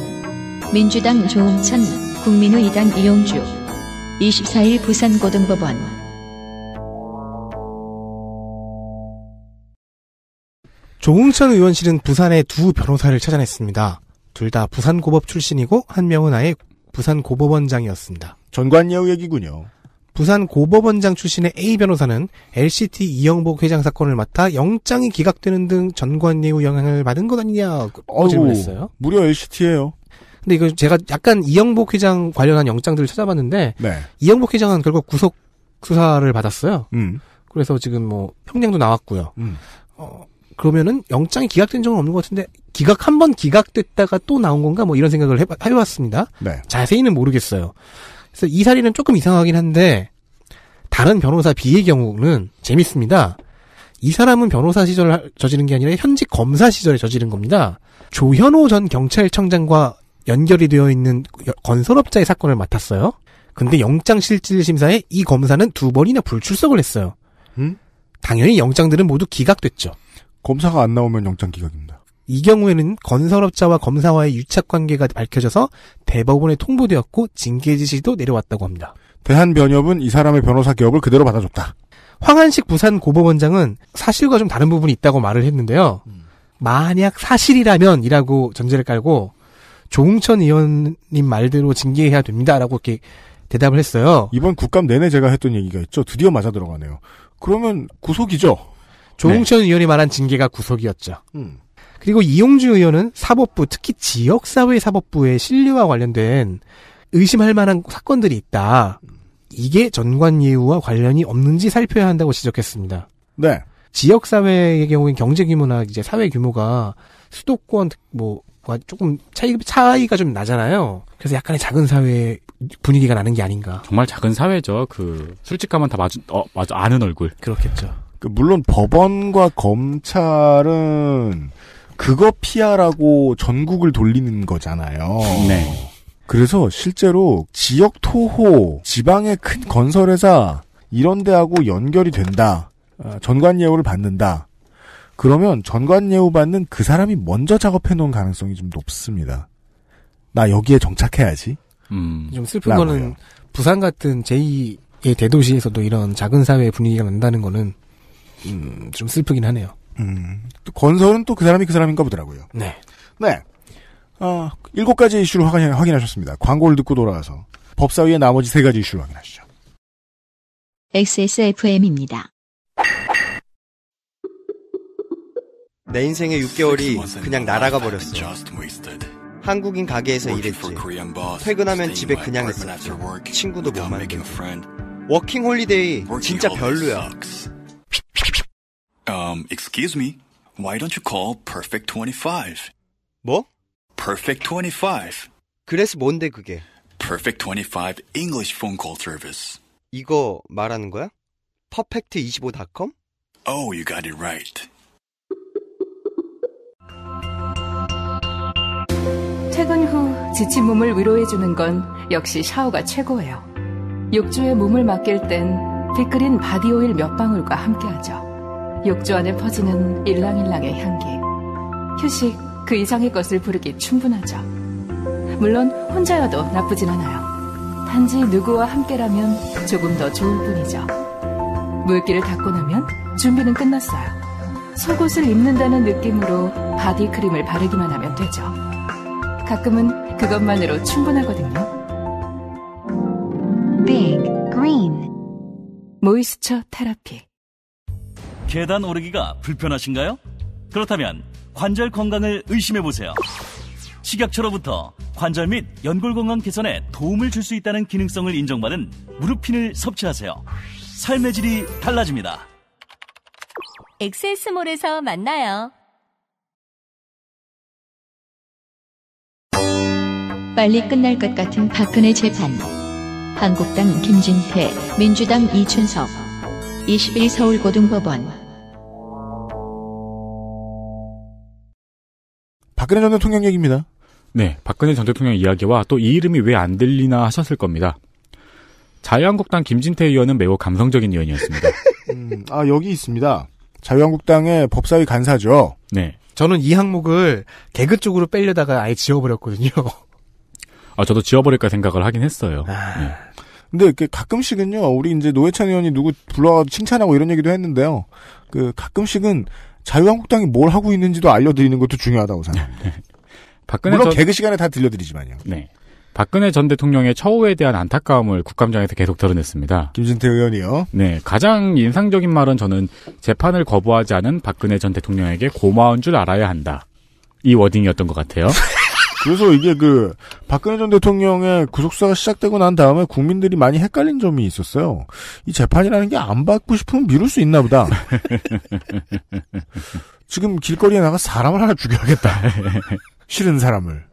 민주당 조홍천, 국민의당 이용주 24일 부산고등법원 조홍천 의원실은 부산에두 변호사를 찾아냈습니다. 둘 다 부산고법 출신이고 한 명은 아예 부산고법원장이었습니다. 전관예우 얘기군요. 부산 고법원장 출신의 A 변호사는 LCT 이영복 회장 사건을 맡아 영장이 기각되는 등 전관예우 영향을 받은 것 아니냐고 질문했어요. 무려 LCT예요. 근데 이거 제가 약간 이영복 회장 관련한 영장들을 찾아봤는데 네. 이영복 회장은 결국 구속 수사를 받았어요. 음. 그래서 지금 뭐 형량도 나왔고요. 음. 어, 그러면은 영장이 기각된 적은 없는 것 같은데 기각 한 번 기각됐다가 또 나온 건가 뭐 이런 생각을 해봤, 해봤습니다. 네. 자세히는 모르겠어요. 그래서 이 사례는 조금 이상하긴 한데 다른 변호사 B의 경우는 재밌습니다. 이 사람은 변호사 시절 저지른 게 아니라 현직 검사 시절에 저지른 겁니다. 조현호 전 경찰청장과 연결이 되어 있는 건설업자의 사건을 맡았어요. 근데 영장실질심사에 이 검사는 두 번이나 불출석을 했어요. 음? 당연히 영장들은 모두 기각됐죠. 검사가 안 나오면 영장 기각입니다. 이 경우에는 건설업자와 검사와의 유착 관계가 밝혀져서 대법원에 통보되었고 징계 지시도 내려왔다고 합니다. 대한변협은 이 사람의 변호사 기업을 그대로 받아줬다. 황한식 부산 고법원장은 사실과 좀 다른 부분이 있다고 말을 했는데요. 음. 만약 사실이라면이라고 전제를 깔고 조홍천 의원님 말대로 징계해야 됩니다라고 이렇게 대답을 했어요. 이번 국감 내내 제가 했던 얘기가 있죠. 드디어 맞아 들어가네요. 그러면 구속이죠. 조홍천 네. 의원이 말한 징계가 구속이었죠. 음. 그리고 이용주 의원은 사법부, 특히 지역사회 사법부의 신뢰와 관련된 의심할 만한 사건들이 있다. 이게 전관예우와 관련이 없는지 살펴야 한다고 지적했습니다. 네. 지역사회의 경우엔 경제규모나 이제 사회규모가 수도권, 뭐, 조금 차이, 차이가 좀 나잖아요. 그래서 약간의 작은 사회 분위기가 나는 게 아닌가. 정말 작은 사회죠. 그, 솔직하면 다 마주, 어, 마주 아는 얼굴. 그렇겠죠. 그 물론 법원과 검찰은 그거 피하라고 전국을 돌리는 거잖아요. 네. 그래서 실제로 지역 토호, 지방의 큰 건설회사 이런 데하고 연결이 된다. 아, 전관 예우를 받는다. 그러면 전관 예우 받는 그 사람이 먼저 작업해 놓은 가능성이 좀 높습니다. 나 여기에 정착해야지. 음. 좀 슬픈 거는 거예 부산 같은 제2의 대도시에서도 이런 작은 사회의 분위기가 난다는 거는 음, 좀 슬프긴 하네요. 음, 건설은 또 그 사람이 그 사람인가 보더라고요. 네. 네. 어, 일곱 가지 이슈를 확인, 하셨습니다 광고를 듣고 돌아와서 법사위의 나머지 세 가지 이슈를 확인하시죠. XSFM입니다. 내 인생의 6개월이 그냥 날아가 버렸어. 한국인 가게에서 일했지. 퇴근하면 집에 그냥 있어. 친구도 못 만나. 워킹 홀리데이 진짜 별로야. Um, excuse me. Why don't you call Perfect 25? 뭐? Perfect 25. 그래서 뭔데 그게? Perfect 25 English phone call service. 이거 말하는 거야? perfect25.com? Oh, you got it right. 퇴근 후 지친 몸을 위로해주는 건 역시 샤워가 최고예요. 욕조에 몸을 맡길 땐 피크린 바디오일 몇 방울과 함께하죠. 욕조 안에 퍼지는 일랑일랑의 향기. 휴식 그 이상의 것을 부르기 충분하죠. 물론 혼자여도 나쁘진 않아요. 단지 누구와 함께라면 조금 더 좋을 뿐이죠. 물기를 닦고 나면 준비는 끝났어요. 속옷을 입는다는 느낌으로 바디크림을 바르기만 하면 되죠. 가끔은 그것만으로 충분하거든요. Big Green 모이스처 테라피 계단 오르기가 불편하신가요? 그렇다면 관절 건강을 의심해 보세요. 식약처로부터 관절 및 연골 건강 개선에 도움을 줄 수 있다는 기능성을 인정받은 무릎핀을 섭취하세요. 삶의 질이 달라집니다. 엑세스몰에서 만나요. 빨리 끝날 것 같은 박근혜 재판. 한국당 김진태, 민주당 이춘석. 21 서울고등법원. 박근혜 전 대통령 얘기입니다. 네, 박근혜 전 대통령 이야기와 또 이 이름이 왜 안 들리나 하셨을 겁니다. 자유한국당 김진태 의원은 매우 감성적인 의원이었습니다. 음, 아 여기 있습니다. 자유한국당의 법사위 간사죠. 네. 저는 이 항목을 개그 쪽으로 빼려다가 아예 지워버렸거든요. 아 저도 지워버릴까 생각을 하긴 했어요. 아... 네. 근데 가끔씩은요, 우리 이제 노회찬 의원이 누구 불러 칭찬하고 이런 얘기도 했는데요. 그 가끔씩은 자유한국당이 뭘 하고 있는지도 알려드리는 것도 중요하다고 생각합니다. 네, 네. 박근혜 물론 전... 개그 시간에 다 들려드리지만요. 네. 박근혜 전 대통령의 처우에 대한 안타까움을 국감장에서 계속 드러냈습니다. 김진태 의원이요. 네, 가장 인상적인 말은 저는 재판을 거부하지 않은 박근혜 전 대통령에게 고마운 줄 알아야 한다. 이 워딩이었던 것 같아요. 그래서 이게 그 박근혜 전 대통령의 구속사가 시작되고 난 다음에 국민들이 많이 헷갈린 점이 있었어요. 이 재판이라는 게 안 받고 싶으면 미룰 수 있나 보다. 지금 길거리에 나가 사람을 하나 죽여야겠다. 싫은 사람을.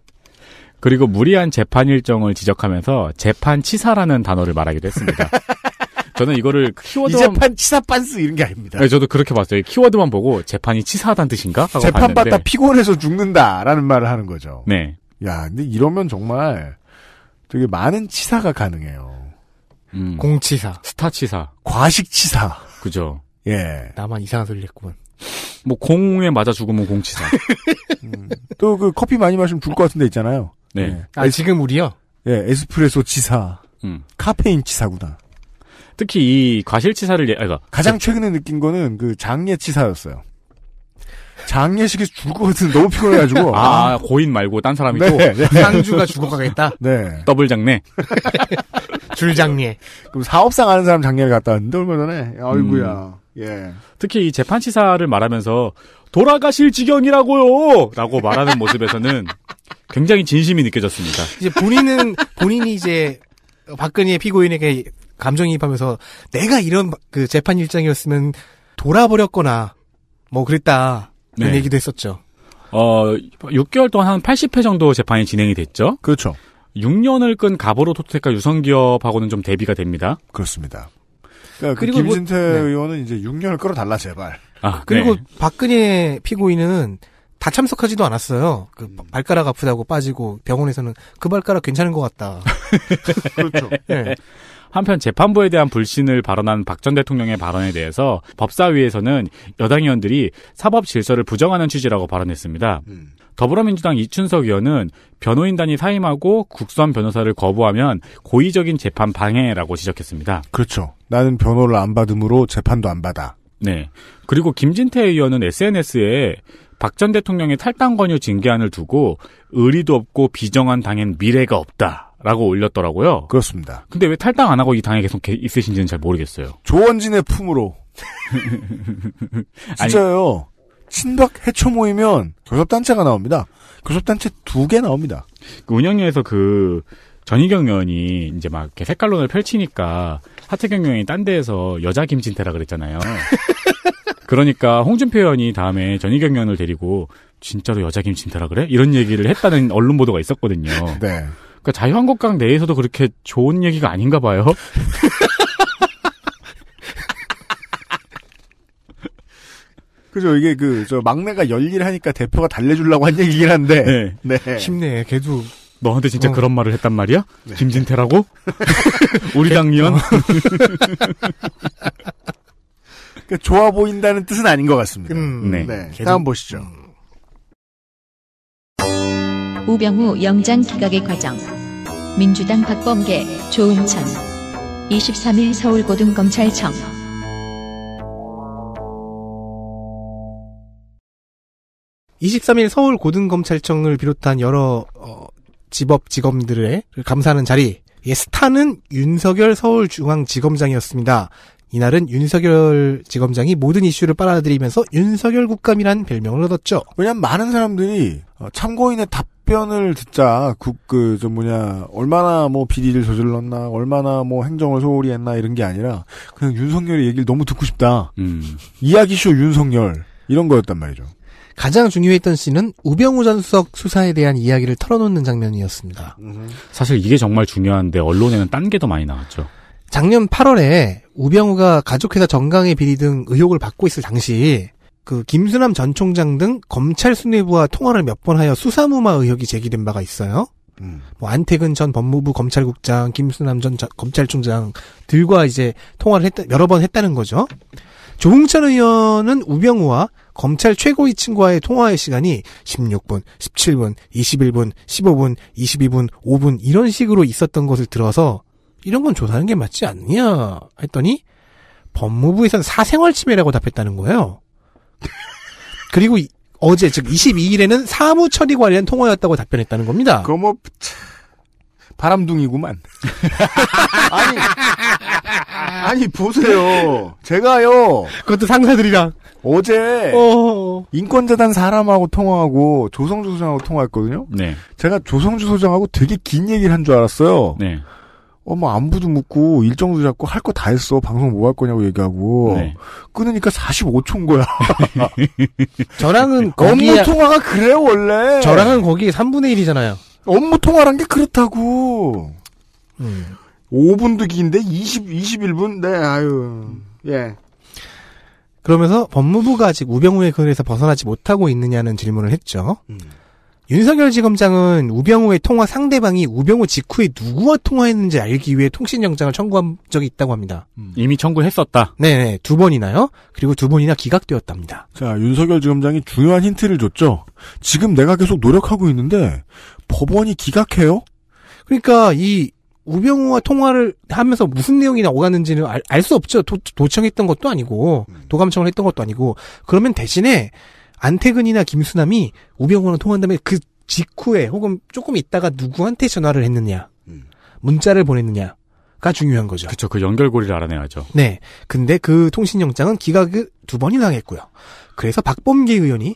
그리고 무리한 재판 일정을 지적하면서 재판 치사라는 단어를 말하기도 했습니다. 저는 이거를 키워드 재판 치사 빤스 이런 게 아닙니다. 네, 저도 그렇게 봤어요. 키워드만 보고 재판이 치사하다는 뜻인가? 재판 봤다 피곤해서 죽는다라는 말을 하는 거죠. 네. 야, 근데 이러면 정말 되게 많은 치사가 가능해요. 음. 공치사, 스타 치사, 과식 치사. 그죠. 예. 나만 이상한 소리 했구먼뭐 공에 맞아 죽으면 공치사. 음. 또 그 커피 많이 마시면 죽을 것 같은 데 있잖아요. 네. 예. 아 지금 우리요? 예, 에스프레소 치사. 음. 카페인 치사구나. 특히 이 과실치사를 예, 그러니까 가장 최근에 느낀 거는 그 장례치사였어요. 장례식에서 죽을 것 같은데 너무 피곤해가지고. 아, 고인 말고 딴 사람이 또. 네. 네. 상주가 죽어가겠다? 네. 더블 장례. 줄장례. 그럼 사업상 아는 사람 장례를 갔다 왔는데 얼마 전에. 아이구야 음. 예. 특히 이 재판치사를 말하면서 돌아가실 지경이라고요! 라고 말하는 모습에서는 굉장히 진심이 느껴졌습니다. 이제 본인은, 본인이 이제 박근혜 피고인에게 감정이입하면서 내가 이런 그 재판 일정이었으면 돌아버렸거나 뭐 그랬다. 네. 그 얘기도 했었죠. 어, 6개월 동안 한 80회 정도 재판이 진행이 됐죠. 그렇죠. 6년을 끈 가보로 토테카 유성기업하고는 좀 대비가 됩니다. 그렇습니다. 그러니까 그 그리고 그 김진태 뭐, 의원은 이제 6년을 끌어달라 제발. 아, 그리고 네. 박근혜 피고인은 다 참석하지도 않았어요. 그 음. 발가락 아프다고 빠지고 병원에서는 그 발가락 괜찮은 것 같다. 그렇죠. 네. 한편 재판부에 대한 불신을 발언한 박 전 대통령의 발언에 대해서 법사위에서는 여당 의원들이 사법 질서를 부정하는 취지라고 발언했습니다. 음. 더불어민주당 이춘석 의원은 변호인단이 사임하고 국선 변호사를 거부하면 고의적인 재판 방해라고 지적했습니다. 그렇죠. 나는 변호를 안 받음으로 재판도 안 받아. 네. 그리고 김진태 의원은 SNS에 박전 대통령의 탈당 권유 징계안을 두고 의리도 없고 비정한 당엔 미래가 없다라고 올렸더라고요. 그렇습니다. 근데 왜 탈당 안 하고 이 당에 계속 있으신지는 잘 모르겠어요. 조원진의 품으로. 진짜요. 친박 해초 모이면 교섭단체가 나옵니다. 교섭단체 두 개 나옵니다. 그 운영위에서 그 전희경 의원이 이제 막 이렇게 색깔론을 펼치니까 하태경 의원이 딴 데에서 여자 김진태라 그랬잖아요. 그러니까 홍준표 의원이 다음에 전희경 의원을 데리고 진짜로 여자 김친타라 그래? 이런 얘기를 했다는 언론 보도가 있었거든요. 네. 그러니까 자유한국당 내에서도 그렇게 좋은 얘기가 아닌가 봐요. 그죠 이게 그저 막내가 열일하니까 대표가 달래주려고 한 얘기긴 한데. 네. 네. 힘내. 걔도 너한테 진짜 어. 그런 말을 했단 말이야? 네. 김진태라고? 우리 당연. 그러니까 좋아 보인다는 뜻은 아닌 것 같습니다. 음, 네. 네. 네. 계속... 다음 보시죠. 우병우 영장 기각의 과정. 민주당 박범계, 조응천. 23일 서울고등검찰청. 이십일 서울 고등검찰청을 비롯한 여러 어, 집업 직검들의 감사하는 자리. 예, 스타는 윤석열 서울중앙지검장이었습니다. 이날은 윤석열 지검장이 모든 이슈를 빨아들이면서 윤석열 국감이란 별명을 얻었죠. 왜냐면 많은 사람들이 어, 참고인의 답변을 듣자 그그좀 뭐냐 얼마나 뭐 비리를 저질렀나 얼마나 뭐 행정을 소홀히 했나 이런 게 아니라 그냥 윤석열의 얘기를 너무 듣고 싶다. 음. 이야기쇼 윤석열 이런 거였단 말이죠. 가장 중요했던 씬은 우병우 전 수석 수사에 대한 이야기를 털어놓는 장면이었습니다. 사실 이게 정말 중요한데 언론에는 딴 게 더 많이 나왔죠. 작년 8월에 우병우가 가족회사 정강의 비리 등 의혹을 받고 있을 당시 그 김수남 전 총장 등 검찰 수뇌부와 통화를 몇 번 하여 수사무마 의혹이 제기된 바가 있어요. 음. 뭐 안태근 전 법무부 검찰국장, 김수남 전 검찰총장 들과 이제 통화를 했다, 여러 번 했다는 거죠. 조홍찬 의원은 우병우와 검찰 최고위층과의 통화의 시간이 16분, 17분, 21분, 15분, 22분, 5분 이런 식으로 있었던 것을 들어서 이런 건 조사하는 게 맞지 않냐 했더니 법무부에서는 사생활 침해라고 답했다는 거예요. 그리고 이, 어제 즉 22일에는 사무 처리 관련 통화였다고 답변했다는 겁니다. 그거 뭐 바람둥이구만. 아니 아니 보세요. 제가요. 그것도 상사들이랑 어제 어 인권재단 사람하고 통화하고 조성주 소장하고 통화했거든요. 네. 제가 조성주 소장하고 되게 긴 얘기를 한 줄 알았어요. 네. 어뭐 안부도 묻고 일정도 잡고 할 거 다 했어 방송 뭐 할 거냐고 얘기하고 네. 끊으니까 45초인 거야. 저랑은 거기 업무 통화가 그래 원래. 저랑은 거기 3분의 1이잖아요. 업무 통화란 게 그렇다고. 음. 5분도 긴데 20 21분 네 아유 예. 그러면서 법무부가 아직 우병우의 그늘에서 벗어나지 못하고 있느냐는 질문을 했죠. 음. 윤석열 지검장은 우병우의 통화 상대방이 우병우 직후에 누구와 통화했는지 알기 위해 통신영장을 청구한 적이 있다고 합니다. 음. 이미 청구했었다. 네, 네두 번이나요. 그리고 두 번이나 기각되었답니다. 자, 윤석열 지검장이 중요한 힌트를 줬죠. 지금 내가 계속 노력하고 있는데 법원이 기각해요? 그러니까 이 우병우와 통화를 하면서 무슨 내용이 나오갔는지는 알수 알 없죠. 도, 도청했던 것도 아니고 음. 도감청을 했던 것도 아니고 그러면 대신에 안태근이나 김수남이 우병우랑 통한 다음에 그 직후에 혹은 조금 있다가 누구한테 전화를 했느냐, 음. 문자를 보냈느냐. 가 중요한 거죠. 그렇죠. 그 연결고리를 알아내야죠. 네. 근데 그 통신영장은 기각을 그 두 번이나 당했고요. 그래서 박범계 의원이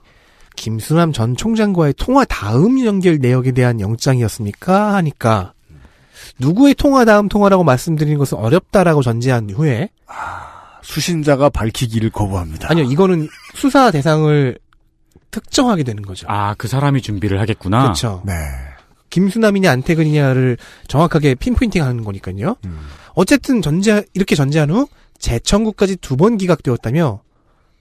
김수남 전 총장과의 통화 다음 연결 내역에 대한 영장이었습니까? 하니까 누구의 통화 다음 통화라고 말씀드리는 것은 어렵다라고 전제한 후에 아, 수신자가 밝히기를 거부합니다. 아니요. 이거는 수사 대상을 특정하게 되는 거죠. 아, 그 사람이 준비를 하겠구나. 그렇죠. 네. 김수남이냐 안태근이냐를 정확하게 핀포인팅 하는 거니까요. 음. 어쨌든 전제 이렇게 전제한 후 재청구까지 두 번 기각되었다며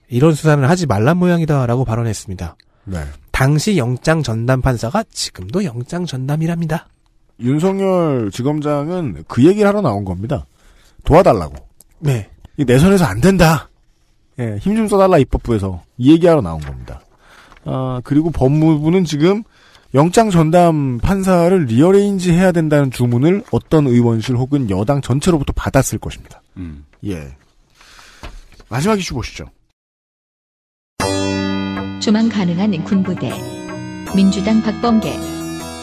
이런 수사는 하지 말란 모양이다라고 발언했습니다. 네. 당시 영장 전담 판사가 지금도 영장 전담이랍니다. 윤석열 지검장은 그 얘기를 하러 나온 겁니다. 도와달라고. 네. 내 손에서 안 된다. 예, 힘좀 써달라 입법부에서 이 얘기하러 나온 겁니다. 아, 그리고 법무부는 지금 영장 전담 판사를 리어레인지 해야 된다는 주문을 어떤 의원실 혹은 여당 전체로부터 받았을 것입니다. 음. 예. 마지막 이슈 보시죠. 주만 가능한 군부대. 민주당 박범계.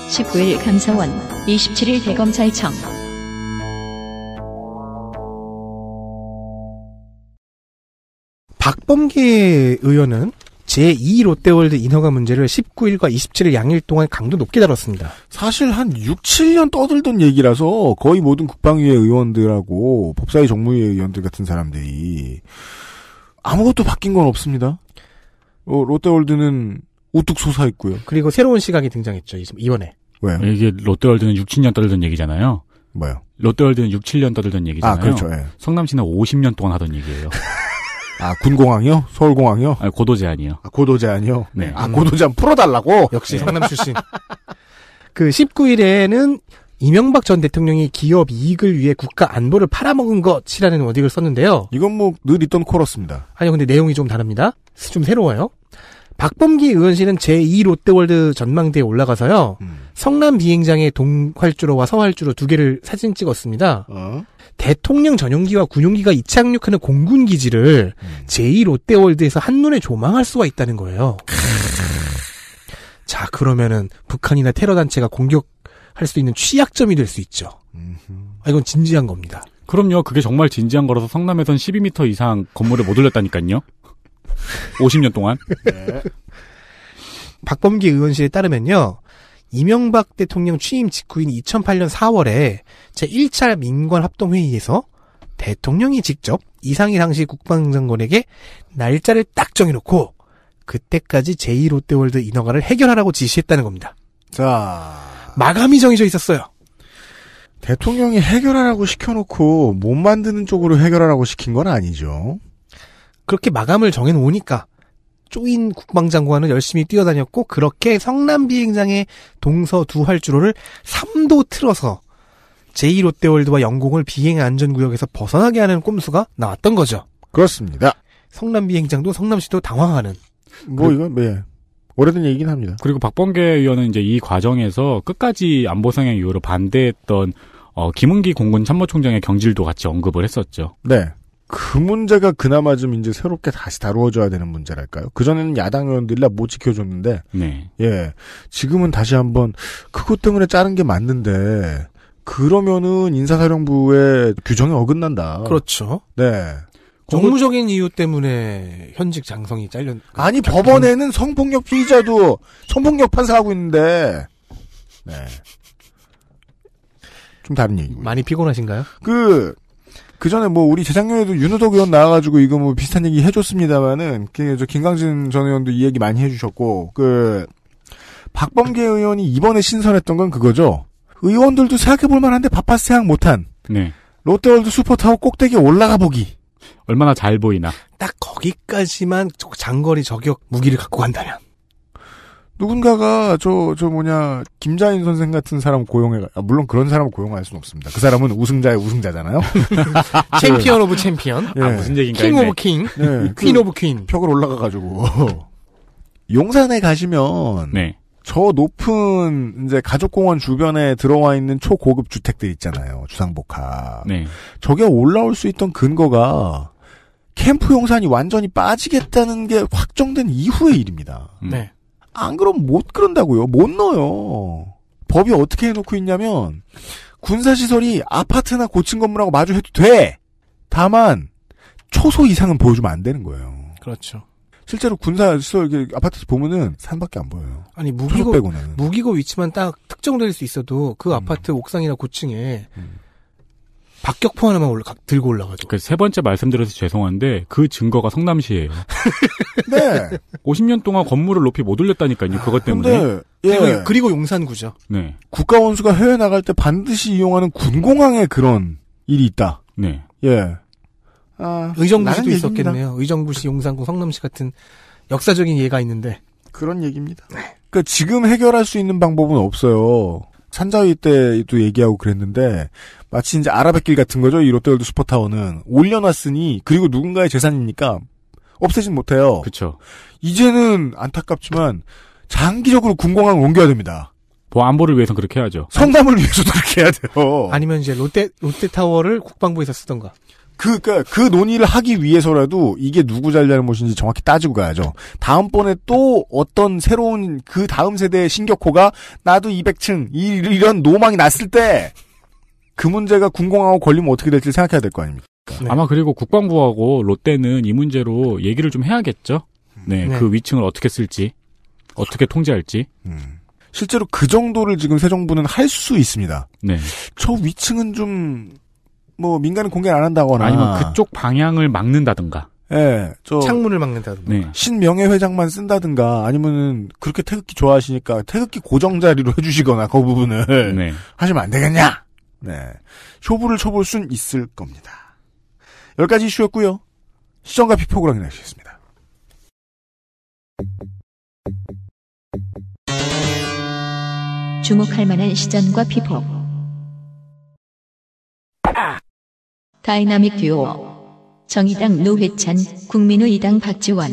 19일 감사원, 27일 대검찰청. 박범계 의원은 제2 롯데월드 인허가 문제를 19일과 27일 양일 동안 강도 높게 다뤘습니다. 사실 한 6, 7년 떠들던 얘기라서 거의 모든 국방위의 의원들하고 법사위 정무위 의원들 의 같은 사람들이 아무것도 바뀐 건 없습니다. 어, 롯데월드는 우뚝 솟아있고요. 그리고 새로운 시각이 등장했죠. 이번에. 왜 네, 이게 롯데월드는 6, 7년 떠들던 얘기잖아요. 뭐요? 롯데월드는 6, 7년 떠들던 얘기잖아요. 아, 그렇죠. 예. 성남시는 50년 동안 하던 얘기예요. 아, 군공항이요? 서울공항이요? 아, 고도 제한이요. 아, 고도 제한이요? 네. 아, 고도 제한 풀어달라고? 역시 성남 네. 출신. 그 19일에는 이명박 전 대통령이 기업 이익을 위해 국가 안보를 팔아먹은 것이라는 워딩을 썼는데요. 이건 뭐 늘 있던 코러스입니다. 아니요, 근데 내용이 좀 다릅니다. 좀 새로워요. 박범기 의원실은 제2 롯데월드 전망대에 올라가서요. 음. 성남 비행장의 동활주로와 서활주로 두 개를 사진 찍었습니다. 어? 대통령 전용기와 군용기가 이착륙하는 공군 기지를 음. 제2 롯데월드에서 한눈에 조망할 수가 있다는 거예요. 자, 그러면은 북한이나 테러 단체가 공격할 수 있는 취약점이 될 수 있죠. 아, 이건 진지한 겁니다. 그럼요. 그게 정말 진지한 거라서 성남에선 12m 이상 건물을 못 올렸다니까요. 50년 동안. 네. 박범기 의원실에 따르면요. 이명박 대통령 취임 직후인 2008년 4월에 제1차 민관합동회의에서 대통령이 직접 이상희 당시 국방장관에게 날짜를 딱 정해놓고 그때까지 제2 롯데월드 인허가를 해결하라고 지시했다는 겁니다. 자. 마감이 정해져 있었어요. 대통령이 해결하라고 시켜놓고 못 만드는 쪽으로 해결하라고 시킨 건 아니죠. 그렇게 마감을 정해놓으니까 쪼인 국방장관은 열심히 뛰어다녔고 그렇게 성남 비행장의 동서 두 활주로를 3도 틀어서 제2롯데월드와 영공을 비행 안전구역에서 벗어나게 하는 꼼수가 나왔던 거죠. 그렇습니다. 성남 비행장도 성남시도 당황하는. 뭐 이건 네. 오래된 얘기긴 합니다. 그리고 박범계 의원은 이제 이 과정에서 끝까지 안보 상의이유로 반대했던 어, 김은기 공군 참모총장의 경질도 같이 언급을 했었죠. 네. 그 문제가 그나마 좀 이제 새롭게 다시 다루어져야 되는 문제랄까요? 그전에는 야당 의원들이라 못 지켜줬는데, 네. 예. 지금은 다시 한번 그것 때문에 자른 게 맞는데, 그러면은 인사사령부의 규정에 어긋난다. 그렇죠. 네. 정무적인 이유 때문에 현직 장성이 잘렸. 아니 장 법원에는 성폭력 피의자도 성폭력 판사하고 있는데. 네. 좀 다른 얘기 많이 피곤하신가요? 그그 전에 뭐 우리 재작년에도 윤호덕 의원 나와가지고 이거 뭐 비슷한 얘기 해줬습니다만은 그 저 김강진 전 의원도 이 얘기 많이 해주셨고 그 박범계 의원이 이번에 신설했던 건 그거죠. 의원들도 생각해볼 만한데 바빠서 생각 못한. 네. 롯데월드 슈퍼타워 꼭대기 올라가 보기. 얼마나 잘 보이나. 딱 거기까지만 장거리 저격 무기를 갖고 간다면. 누군가가 저, 저 뭐냐, 김자인 선생 같은 사람 고용해, 아, 물론 그런 사람을 고용할 수는 없습니다. 그 사람은 우승자의 우승자잖아요? 챔피언 오브 챔피언. 예. 아, 무슨 얘기인가. 킹 오브 킹. 예, 퀸그 오브 퀸. 벽을 올라가가지고. 용산에 가시면. 네. 저 높은 이제 가족공원 주변에 들어와 있는 초고급 주택들 있잖아요. 주상복합. 네. 저게 올라올 수 있던 근거가 캠프 용산이 완전히 빠지겠다는 게 확정된 이후의 일입니다. 음. 네. 아. 안 그럼 못 그런다고요. 못 넣어요. 법이 어떻게 해놓고 있냐면 군사시설이 아파트나 고층 건물하고 마주해도 돼. 다만 초소 이상은 보여주면 안 되는 거예요. 그렇죠. 실제로 군사시설 아파트에 보면은 산밖에 안 보여요. 아니 무기고 무기고 위치만 딱 특정될 수 있어도 그 음. 아파트 음. 옥상이나 고층에 음. 박격포 하나만 올라, 들고 올라가죠. 그세 번째 말씀드려서 죄송한데 그 증거가 성남시예요. 네. 50년 동안 건물을 높이 못 올렸다니까요. 그것 때문에. 근데, 예. 그리고, 그리고, 용산구죠. 네. 국가원수가 해외 나갈 때 반드시 이용하는 군공항에 그런 일이 있다. 네. 예. 아, 의정부시도 있었겠네요. 의정부시, 용산구, 성남시 같은 역사적인 예가 있는데. 그런 얘기입니다. 네. 그러니까 지금 해결할 수 있는 방법은 없어요. 산자위 때도 얘기하고 그랬는데 마치 이제 아라뱃길 같은 거죠. 이 롯데월드 슈퍼타워는 올려놨으니 그리고 누군가의 재산이니까 없애진 못해요. 그렇죠. 이제는 안타깝지만 장기적으로 군공항 옮겨야 됩니다. 보 안보를 위해서 그렇게 해야죠. 성남을 위해서도 그렇게 해야 돼요. 아니면 이제 롯데 롯데타워를 국방부에서 쓰던가. 그, 그, 그 논의를 하기 위해서라도 이게 누구 잘잘못인지 정확히 따지고 가야죠. 다음번에 또 어떤 새로운 그 다음 세대의 신격호가 나도 200층, 이런 노망이 났을 때 그 문제가 궁공하고 걸리면 어떻게 될지 생각해야 될 거 아닙니까? 네. 아마 그리고 국방부하고 롯데는 이 문제로 얘기를 좀 해야겠죠? 네, 음. 그 네. 그 위층을 어떻게 쓸지, 어떻게 통제할지. 음. 실제로 그 정도를 지금 새 정부는 할 수 있습니다. 네. 저 위층은 좀뭐 민간은 공개를 안 한다거나 아니면 그쪽 방향을 막는다든가. 예, 네, 창문을 막는다든가. 네. 신명예 회장만 쓴다든가 아니면은 그렇게 태극기 좋아하시니까 태극기 고정 자리로 해주시거나 그 부분을 네. 하시면 안 되겠냐. 네, 쇼부를 쳐볼 순 있을 겁니다. 열 가지 이슈였고요. 시정과 비포그랑이 나시겠습니다. 주목할 만한 시전과 비폭. 다이나믹 듀오 정의당 노회찬, 국민의당 박지원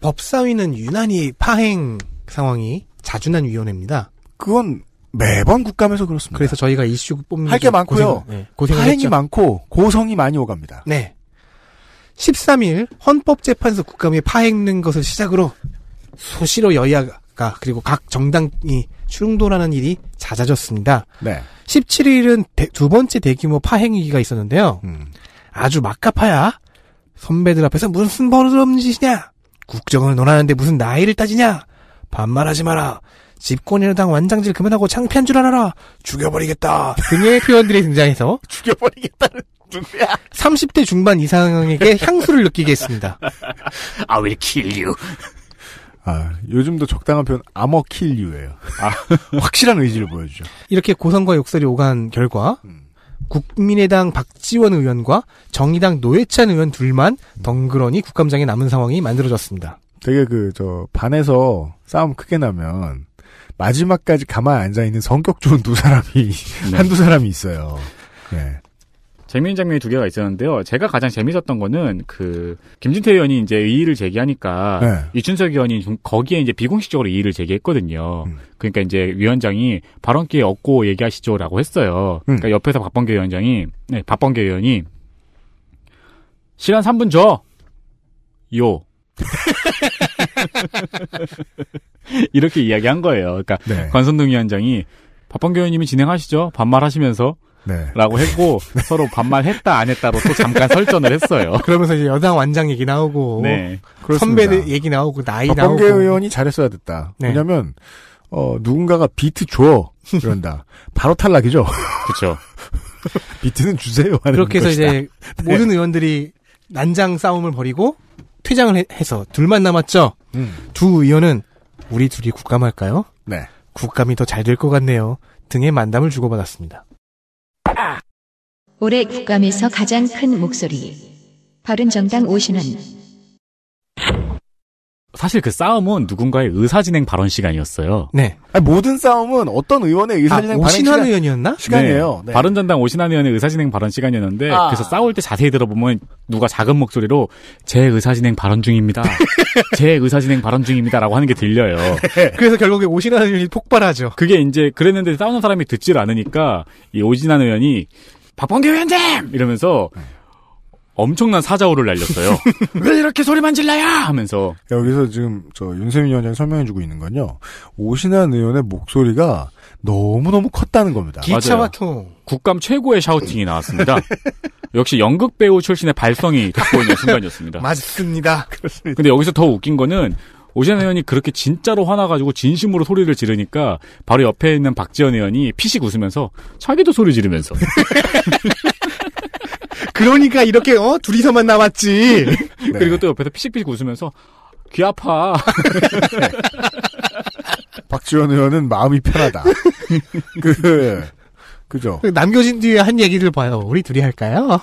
법사위는 유난히 파행 상황이 자주 난 위원회입니다. 그건 매번 국감에서 그렇습니다. 그래서 저희가 이슈 뽑는 할 게 많고요. 고생, 네. 파행이 했죠. 많고 고성이 많이 오갑니다. 네. 13일 헌법재판소 국감이 파행된 것을 시작으로 수시로 여야가 그리고 각 정당이 충돌하는 일이 잦아졌습니다. 네. 17일은 대, 두 번째 대규모 파행위기가 있었는데요. 음. 아주 막가파야 선배들 앞에서 무슨 버릇없는 짓이냐? 국정을 논하는데 무슨 나이를 따지냐? 반말하지 마라. 집권여당 완장질 그만하고 창피한 줄 알아라. 죽여버리겠다. 등의 표현들이 등장해서 죽여버리겠다는 누구야? 30대 중반 이상에게 향수를 느끼게 했습니다. I will kill you. 아, 요즘도 적당한 표현 암어킬류예요. 아, 확실한 의지를 보여주죠. 이렇게 고성과 욕설이 오간 결과 음. 국민의당 박지원 의원과 정의당 노회찬 의원 둘만 덩그러니 국감장에 남은 상황이 만들어졌습니다. 되게 그 저 반에서 싸움 크게 나면 마지막까지 가만 히 앉아 있는 성격 좋은 두 사람이 네. 한두 사람이 있어요. 네. 재미있는 장면이 두 개가 있었는데요. 제가 가장 재밌었던 거는 그 김진태 의원이 이제 이의를 제기하니까 네. 이춘석 의원이 거기에 이제 비공식적으로 이의를 제기했거든요. 음. 그러니까 이제 위원장이 발언 기회 얻고 얘기하시죠라고 했어요. 음. 그러니까 옆에서 박범계 위원장이 네, 박범계 의원이 시간 3분 줘. 요. 이렇게 이야기한 거예요. 그러니까 네. 관선동 위원장이 박범계 의원님이 진행하시죠. 반말하시면서 네. 라고 했고 네. 서로 반말했다 안 했다로 또 잠깐 설전을 했어요. 그러면서 이제 여당 완장 얘기 나오고 네, 선배들 얘기 나오고 나이 나오고 박범계 의원이 잘했어야 됐다. 왜냐하면 어, 누군가가 비트 줘. 그런다. 바로 탈락이죠. 그렇죠. 비트는 주세요. 그렇게 해서 것이다. 이제 네. 모든 의원들이 난장 싸움을 벌이고 퇴장을 해, 서 둘만 남았죠. 음. 두 의원은 우리 둘이 국감할까요? 네. 국감이 더 잘 될 것 같네요. 등의 만담을 주고받았습니다. 올해 국감에서 가장 큰 목소리. 바른정당 오신환. 사실 그 싸움은 누군가의 의사진행 발언 시간이었어요. 네. 아니, 모든 싸움은 어떤 의원의 의사진행 아, 발언 오신환 시간, 의원이었나? 시간이에요. 네. 네. 바른전당 오신환 의원의 의사진행 발언 시간이었는데 아. 그래서 싸울 때 자세히 들어보면 누가 작은 목소리로 제 의사진행 발언 중입니다. 제 의사진행 발언 중입니다라고 하는 게 들려요. 네. 그래서 결국에 오신환 의원이 폭발하죠. 그게 이제 그랬는데 싸우는 사람이 듣질 않으니까 이 오신환 의원이 박범계 위원장 이러면서 네. 엄청난 사자호를 날렸어요. 왜 이렇게 소리만 질러요? 하면서 여기서 지금 저 윤세민 위원장이 설명해주고 있는 건요. 오신환 의원의 목소리가 너무너무 컸다는 겁니다. 기차와 통. 국감 최고의 샤우팅이 나왔습니다. 역시 연극 배우 출신의 발성이 돋보이는 순간이었습니다. 맞습니다. 그렇습니다. 근데 여기서 더 웃긴 거는 오시안 의원이 그렇게 진짜로 화나가지고 진심으로 소리를 지르니까 바로 옆에 있는 박지원 의원이 피식 웃으면서 자기도 소리 지르면서. 그러니까 이렇게 어 둘이서만 나왔지. 네. 그리고 또 네. 옆에서 피식피식 웃으면서 귀 아파. 박지원 의원은 마음이 편하다. 그 그죠. 그 남겨진 뒤에 한 얘기를 봐요. 우리 둘이 할까요?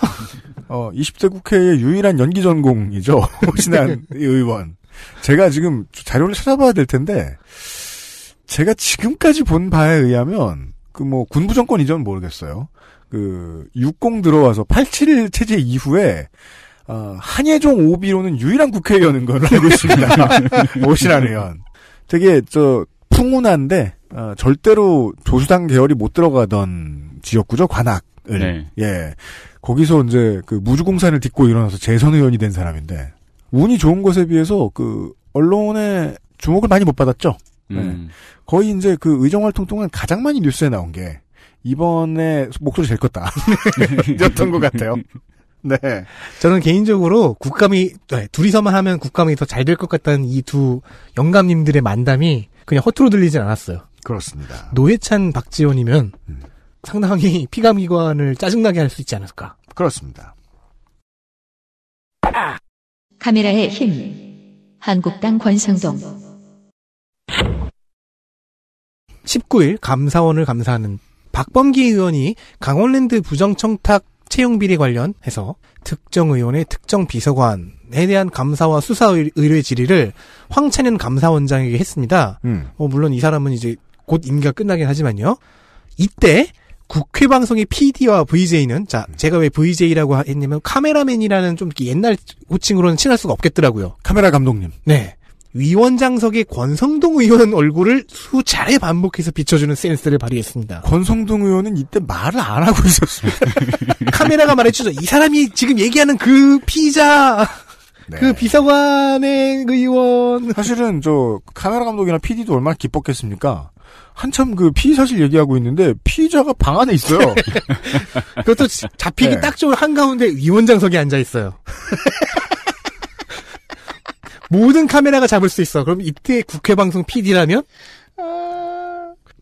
어, 20대 국회의 유일한 연기 전공이죠. 오 신한 네. 의원. 제가 지금 자료를 찾아봐야 될 텐데 제가 지금까지 본 바에 의하면 그 뭐 군부 정권 이전 모르겠어요. 그6 0 들어와서 87일 체제 이후에 어, 한예종 오비로는 유일한 국회의원인 걸로 알고 있습니다. 오신환 의원. 되게 저 풍운한데 어, 절대로 조수당 계열이 못 들어가던 지역구죠 관악을 네. 예 거기서 이제 그 무주공산을 딛고 일어나서 재선 의원이 된 사람인데 운이 좋은 것에 비해서 그 언론의 주목을 많이 못 받았죠. 네. 음. 네. 거의 이제 그 의정활동 동안 가장 많이 뉴스에 나온 게 이번에 목소리 제일 다이 였던 것 같아요. 네. 저는 개인적으로 국감이 네, 둘이서만 하면 국감이 더 잘 될 것 같다는 이 두 영감님들의 만담이 그냥 허투루 들리진 않았어요. 그렇습니다. 노회찬 박지원이면 음. 상당히 피감기관을 짜증나게 할 수 있지 않을까. 그렇습니다. 아! 카메라의 힘 한국당 권성동 19일 감사원을 감사하는 박범기 의원이 강원랜드 부정청탁 채용비리 관련해서 특정 의원의 특정 비서관에 대한 감사와 수사 의뢰 질의를 황찬현 감사원장에게 했습니다. 음. 어, 물론 이 사람은 이제 곧 임기가 끝나긴 하지만요. 이때 국회 방송의 PD와 VJ는 자 음. 제가 왜 VJ라고 했냐면 카메라맨이라는 좀 옛날 호칭으로는 친할 수가 없겠더라고요. 카메라 감독님. 네. 위원장석의 권성동 의원 얼굴을 수차례 반복해서 비춰주는 센스를 발휘했습니다. 권성동 의원은 이때 말을 안 하고 있었습니다. 카메라가 말해주죠. 이 사람이 지금 얘기하는 그 피자. 네. 그 비서관의 의원. 사실은 저 카메라 감독이나 PD도 얼마나 기뻤겠습니까? 한참 그 피의 사실 얘기하고 있는데 피의자가 방 안에 있어요. 그것도 잡히기 네. 딱 좋은 한가운데 위원장석에 앉아 있어요. 모든 카메라가 잡을 수 있어. 그럼 이때 국회 방송 PD라면 아.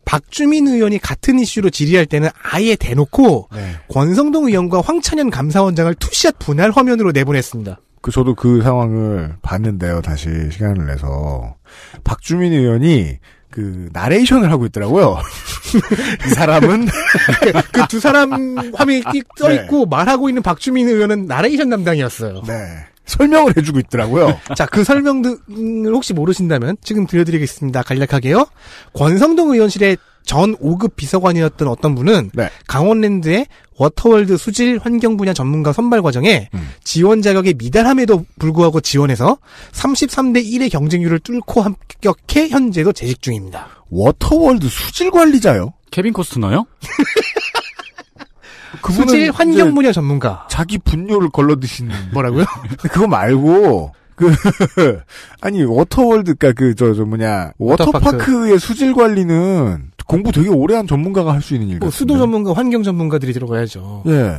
박주민 의원이 같은 이슈로 질의할 때는 아예 대놓고 네. 권성동 의원과 황찬현 감사원장을 투샷 분할 화면으로 내보냈습니다. 그 저도 그 상황을 봤는데요. 다시 시간을 내서 박주민 의원이 그 나레이션을 하고 있더라고요. 이 사람은 그 두 사람 화면이 떠 네. 있고 네. 말하고 있는 박주민 의원은 나레이션 담당이었어요. 네. 설명을 해주고 있더라고요. 자, 그 설명을 혹시 모르신다면 지금 들려드리겠습니다. 간략하게요. 권성동 의원실에 전 5급 비서관이었던 어떤 분은 네. 강원랜드의 워터월드 수질 환경 분야 전문가 선발 과정에 음. 지원 자격의 미달함에도 불구하고 지원해서 33대 1의 경쟁률을 뚫고 합격해 현재도 재직 중입니다. 워터월드 수질 관리자요? 케빈 코스트너요? 그분은 수질 환경 분야 전문가. 자기 분뇨를 걸러 드시는 뭐라고요? 그거 말고 그 아니 워터월드 그러 그러니까 그저 저 뭐냐 워터파크. 워터파크의 수질 관리는 공부 되게 오래 한 전문가가 할 수 있는 일같아뭐 어, 수도 전문가, 환경 전문가들이 들어가야죠. 예.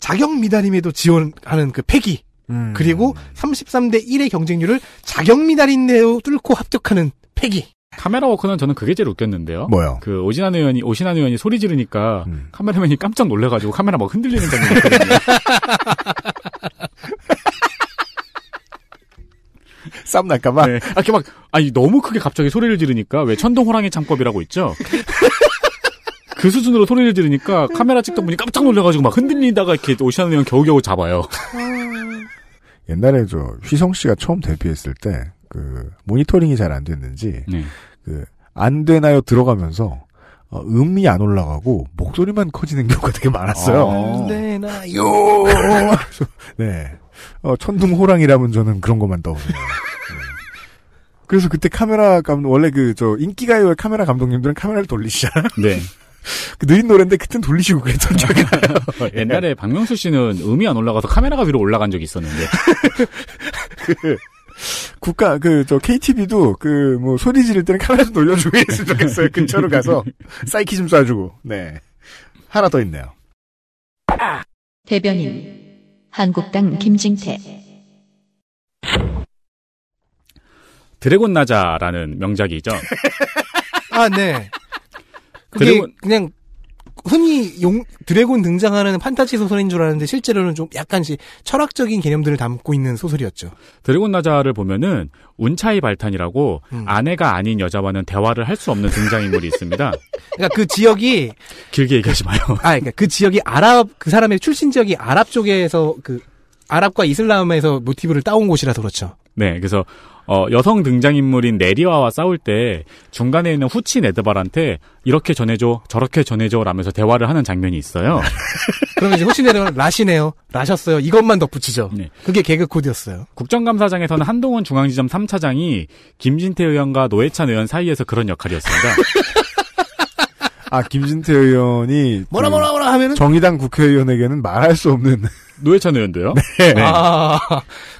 자격 미달임에도 지원하는 그 폐기. 음. 그리고 33대 1의 경쟁률을 자격 미달인데도 뚫고 합격하는 폐기. 카메라 워크는 저는 그게 제일 웃겼는데요. 뭐요? 그 오진환 의원이 오신환 의원이 소리 지르니까 음. 카메라맨이 깜짝 놀래가지고 카메라 막 흔들리는 장면이 있거든요. 싸움 날까봐. 네. 아, 이렇게 막, 아니, 너무 크게 갑자기 소리를 지르니까, 왜 천둥 호랑이 창법이라고 있죠? 그 수준으로 소리를 지르니까 카메라 찍던 분이 깜짝 놀래가지고 막 흔들리다가 이렇게 오시아는 형 겨우겨우 잡아요. 아. 옛날에 저 휘성 씨가 처음 데뷔했을 때 그 모니터링이 잘 안 됐는지 네. 그안 되나요 들어가면서 어, 음이 안 올라가고 목소리만 커지는 경우가 되게 많았어요. 아. 안 되나요? 네. 어, 천둥 호랑이라면 저는 그런 것만 떠오르네요. 그래서 그때 카메라 감 원래 그 저 인기가요의 카메라 감독님들은 카메라를 돌리시잖아요. 네. 그 느린 노래인데 그땐 돌리시고 그랬던 적이 아, 나요. 옛날에 박명수 씨는 음이 안 올라가서 카메라가 위로 올라간 적이 있었는데. 그 국가 그 저 KTV도 그 뭐 소리 지를 때는 카메라 좀 돌려주고 했으면 좋겠어요. 근처로 가서 사이키 좀 쏴주고. 네. 하나 더 있네요. 아. 대변인 한국당 김진태 드래곤 나자라는 명작이죠. 아, 네. 그게 드래곤... 그냥 흔히 용, 드래곤 등장하는 판타지 소설인 줄알았는데 실제로는 좀 약간씩 철학적인 개념들을 담고 있는 소설이었죠. 드래곤 나자를 보면은 운차이 발탄이라고 음. 아내가 아닌 여자와는 대화를 할 수 없는 등장인물이 있습니다. 그러니까 그 지역이 길게 얘기하지 마요. 아, 그러니까 그 지역이 아랍 그 사람의 출신 지역이 아랍 쪽에서 그 아랍과 이슬람에서 모티브를 따온 곳이라서 그렇죠. 네, 그래서 어, 여성 등장인물인 네리와와 싸울 때 중간에 있는 후치 네드발한테 이렇게 전해줘, 저렇게 전해줘 라면서 대화를 하는 장면이 있어요. 그러면 이제 후치 네드발 라시네요. 라셨어요. 이것만 덧붙이죠. 네. 그게 개그 코드였어요. 국정감사장에서는 한동훈 중앙지점 3차장이 김진태 의원과 노회찬 의원 사이에서 그런 역할이었습니다. 아 김진태 의원이 뭐라 그 뭐라 뭐라 하면 정의당 국회의원에게는 말할 수 없는 노회찬 의원도요. 네. 네. 아,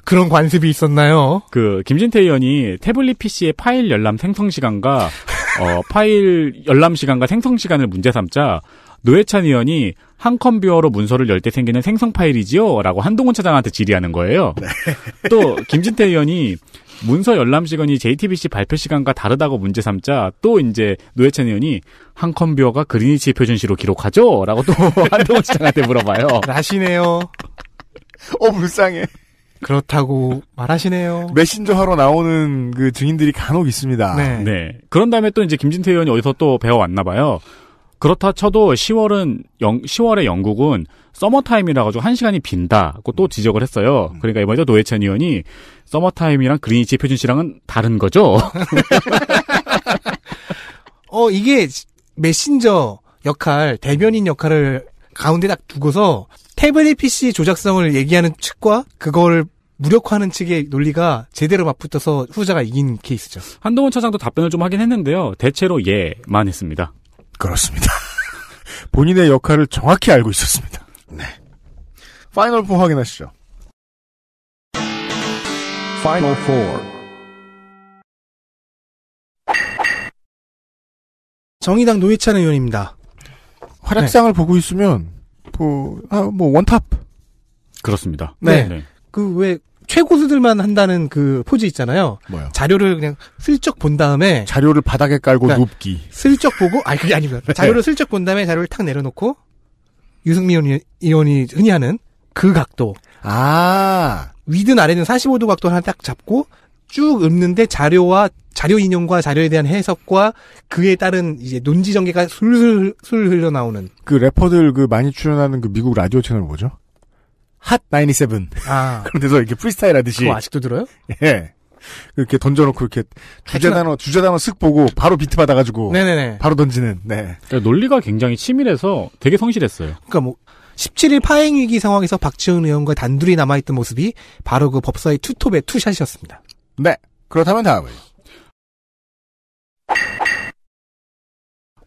그런 관습이 있었나요? 그 김진태 의원이 태블릿 PC의 파일 열람 생성 시간과 어, 파일 열람 시간과 생성 시간을 문제 삼자 노회찬 의원이 한 컴퓨어로 문서를 열 때 생기는 생성 파일이지요? 라고 한동훈 차장한테 질의하는 거예요. 네. 또 김진태 의원이 문서 열람 시간이 JTBC 발표 시간과 다르다고 문제 삼자 또 이제 노회찬 의원이 한컴비어가 그린위치 표준시로 기록하죠? 라고 또 한동훈 시장한테 물어봐요. 아시네요. 어 불쌍해. 그렇다고 말하시네요. 메신저 하러 나오는 그 증인들이 간혹 있습니다. 네. 네. 그런 다음에 또 이제 김진태 의원이 어디서 또 배워왔나 봐요. 그렇다 쳐도 10월은 영, 10월에 영국은 서머타임이라 가지고 한 시간이 빈다고 또 지적을 했어요. 그러니까 이번에도 노회찬 의원이 서머타임이랑 그린이치 표준 시랑은 다른 거죠. 어 이게 메신저 역할 대변인 역할을 가운데 딱 두고서 태블릿 PC 조작성을 얘기하는 측과 그걸 무력화하는 측의 논리가 제대로 맞붙어서 후자가 이긴 케이스죠. 한동훈 차장도 답변을 좀 하긴 했는데요. 대체로 예만 했습니다. 그렇습니다. 본인의 역할을 정확히 알고 있었습니다. 네. 파이널 4 확인하시죠. 파이널 4 정의당 노회찬 의원입니다. 활약상을 네. 보고 있으면 뭐, 아, 뭐 원탑 그렇습니다. 네. 네. 그왜 최고수들만 한다는 그 포즈 있잖아요. 뭐요? 자료를 그냥 슬쩍 본 다음에 자료를 바닥에 깔고 그러니까 눕기. 슬쩍 보고 아니 그게 아니고 네. 자료를 슬쩍 본 다음에 자료를 탁 내려놓고 유승민 의원이 흔히 하는 그 각도. 아. 위든 아래는 45도 각도 하나 딱 잡고 쭉 읊는데 자료와 자료 인용과 자료에 대한 해석과 그에 따른 이제 논지 전개가 술술 술 흘러나오는 그 래퍼들 그 많이 출연하는 그 미국 라디오 채널 뭐죠? 핫 97. 아. 그런 데서 이렇게 프리스타일 하듯이. 그거 아직도 들어요? 예. 이렇게 던져놓고 이렇게 주제 단어 주제 단어 쓱 보고 바로 비트 받아가지고 네네네. 바로 던지는 네 그러니까 논리가 굉장히 치밀해서 되게 성실했어요. 그러니까 뭐 17일 파행 위기 상황에서 박지원 의원과 단둘이 남아있던 모습이 바로 그 법사의 투톱의 투샷이었습니다. 네 그렇다면 다음을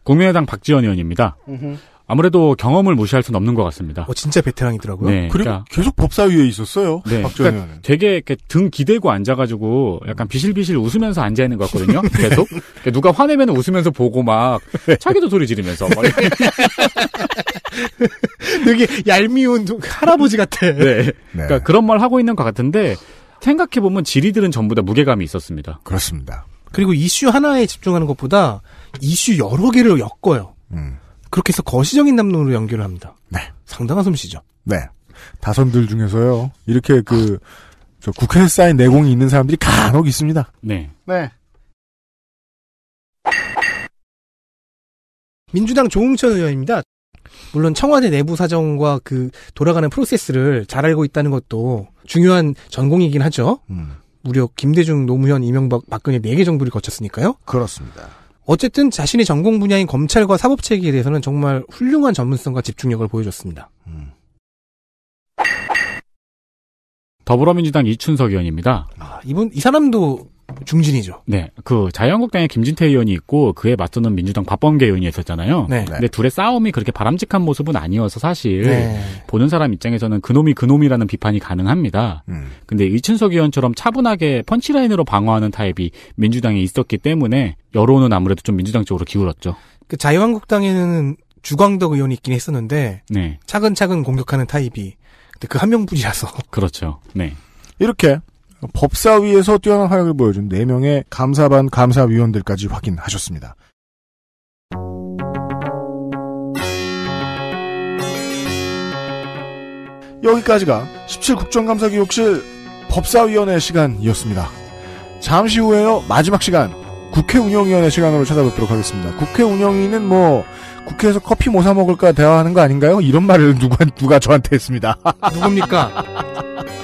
국민의당 박지원 의원입니다. 으흠. 아무래도 경험을 무시할 수는 없는 것 같습니다. 어, 진짜 베테랑이더라고요. 네, 그리고 그러니까, 계속 법사위에 있었어요. 네, 박정현 그러니까 되게 이렇게 등 기대고 앉아가지고 약간 비실비실 웃으면서 앉아 있는 것 같거든요. 네. 계속 그러니까 누가 화내면 웃으면서 보고 막 네. 자기도 소리 지르면서 되게 얄미운 할아버지 같아. 네, 그러니까 네. 그런 말 하고 있는 것 같은데 생각해 보면 지리들은 전부 다 무게감이 있었습니다. 그렇습니다. 그리고 이슈 하나에 집중하는 것보다 이슈 여러 개를 엮어요. 음. 그렇게 해서 거시적인 담론으로 연결을 합니다. 네. 상당한 솜씨죠. 네. 다선들 중에서요. 이렇게 그저 국회에 쌓인 내공이 있는 사람들이 간혹 있습니다. 네. 네. 민주당 조웅천 의원입니다. 물론 청와대 내부 사정과 그 돌아가는 프로세스를 잘 알고 있다는 것도 중요한 전공이긴 하죠. 음. 무려 김대중, 노무현, 이명박, 박근혜 4개 정부를 거쳤으니까요. 그렇습니다. 어쨌든 자신의 전공 분야인 검찰과 사법체계에 대해서는 정말 훌륭한 전문성과 집중력을 보여줬습니다. 음. 더불어민주당 이춘석 의원입니다. 아, 이분 이 사람도 중진이죠. 네. 그 자유한국당에 김진태 의원이 있고 그에 맞서는 민주당 박범계 의원이 있었잖아요. 네. 근데 네. 둘의 싸움이 그렇게 바람직한 모습은 아니어서 사실 네. 보는 사람 입장에서는 그놈이 그놈이라는 비판이 가능합니다. 음. 근데 이춘석 의원처럼 차분하게 펀치라인으로 방어하는 타입이 민주당에 있었기 때문에 여론은 아무래도 좀 민주당 쪽으로 기울었죠. 그 자유한국당에는 주광덕 의원이 있긴 했었는데 네. 차근차근 공격하는 타입이 근데 그 한 명뿐이라서 그렇죠. 네. 이렇게 법사위에서 뛰어난 활약을 보여준 4명의 감사반 감사위원들까지 확인하셨습니다. 여기까지가 17 국정감사기록실 법사위원회 시간이었습니다. 잠시 후에요. 마지막 시간 국회 운영위원회 시간으로 찾아뵙도록 하겠습니다. 국회 운영위는 뭐 국회에서 커피 뭐사 먹을까 대화하는 거 아닌가요? 이런 말을 누가 누가 저한테 했습니다. 누굽니까?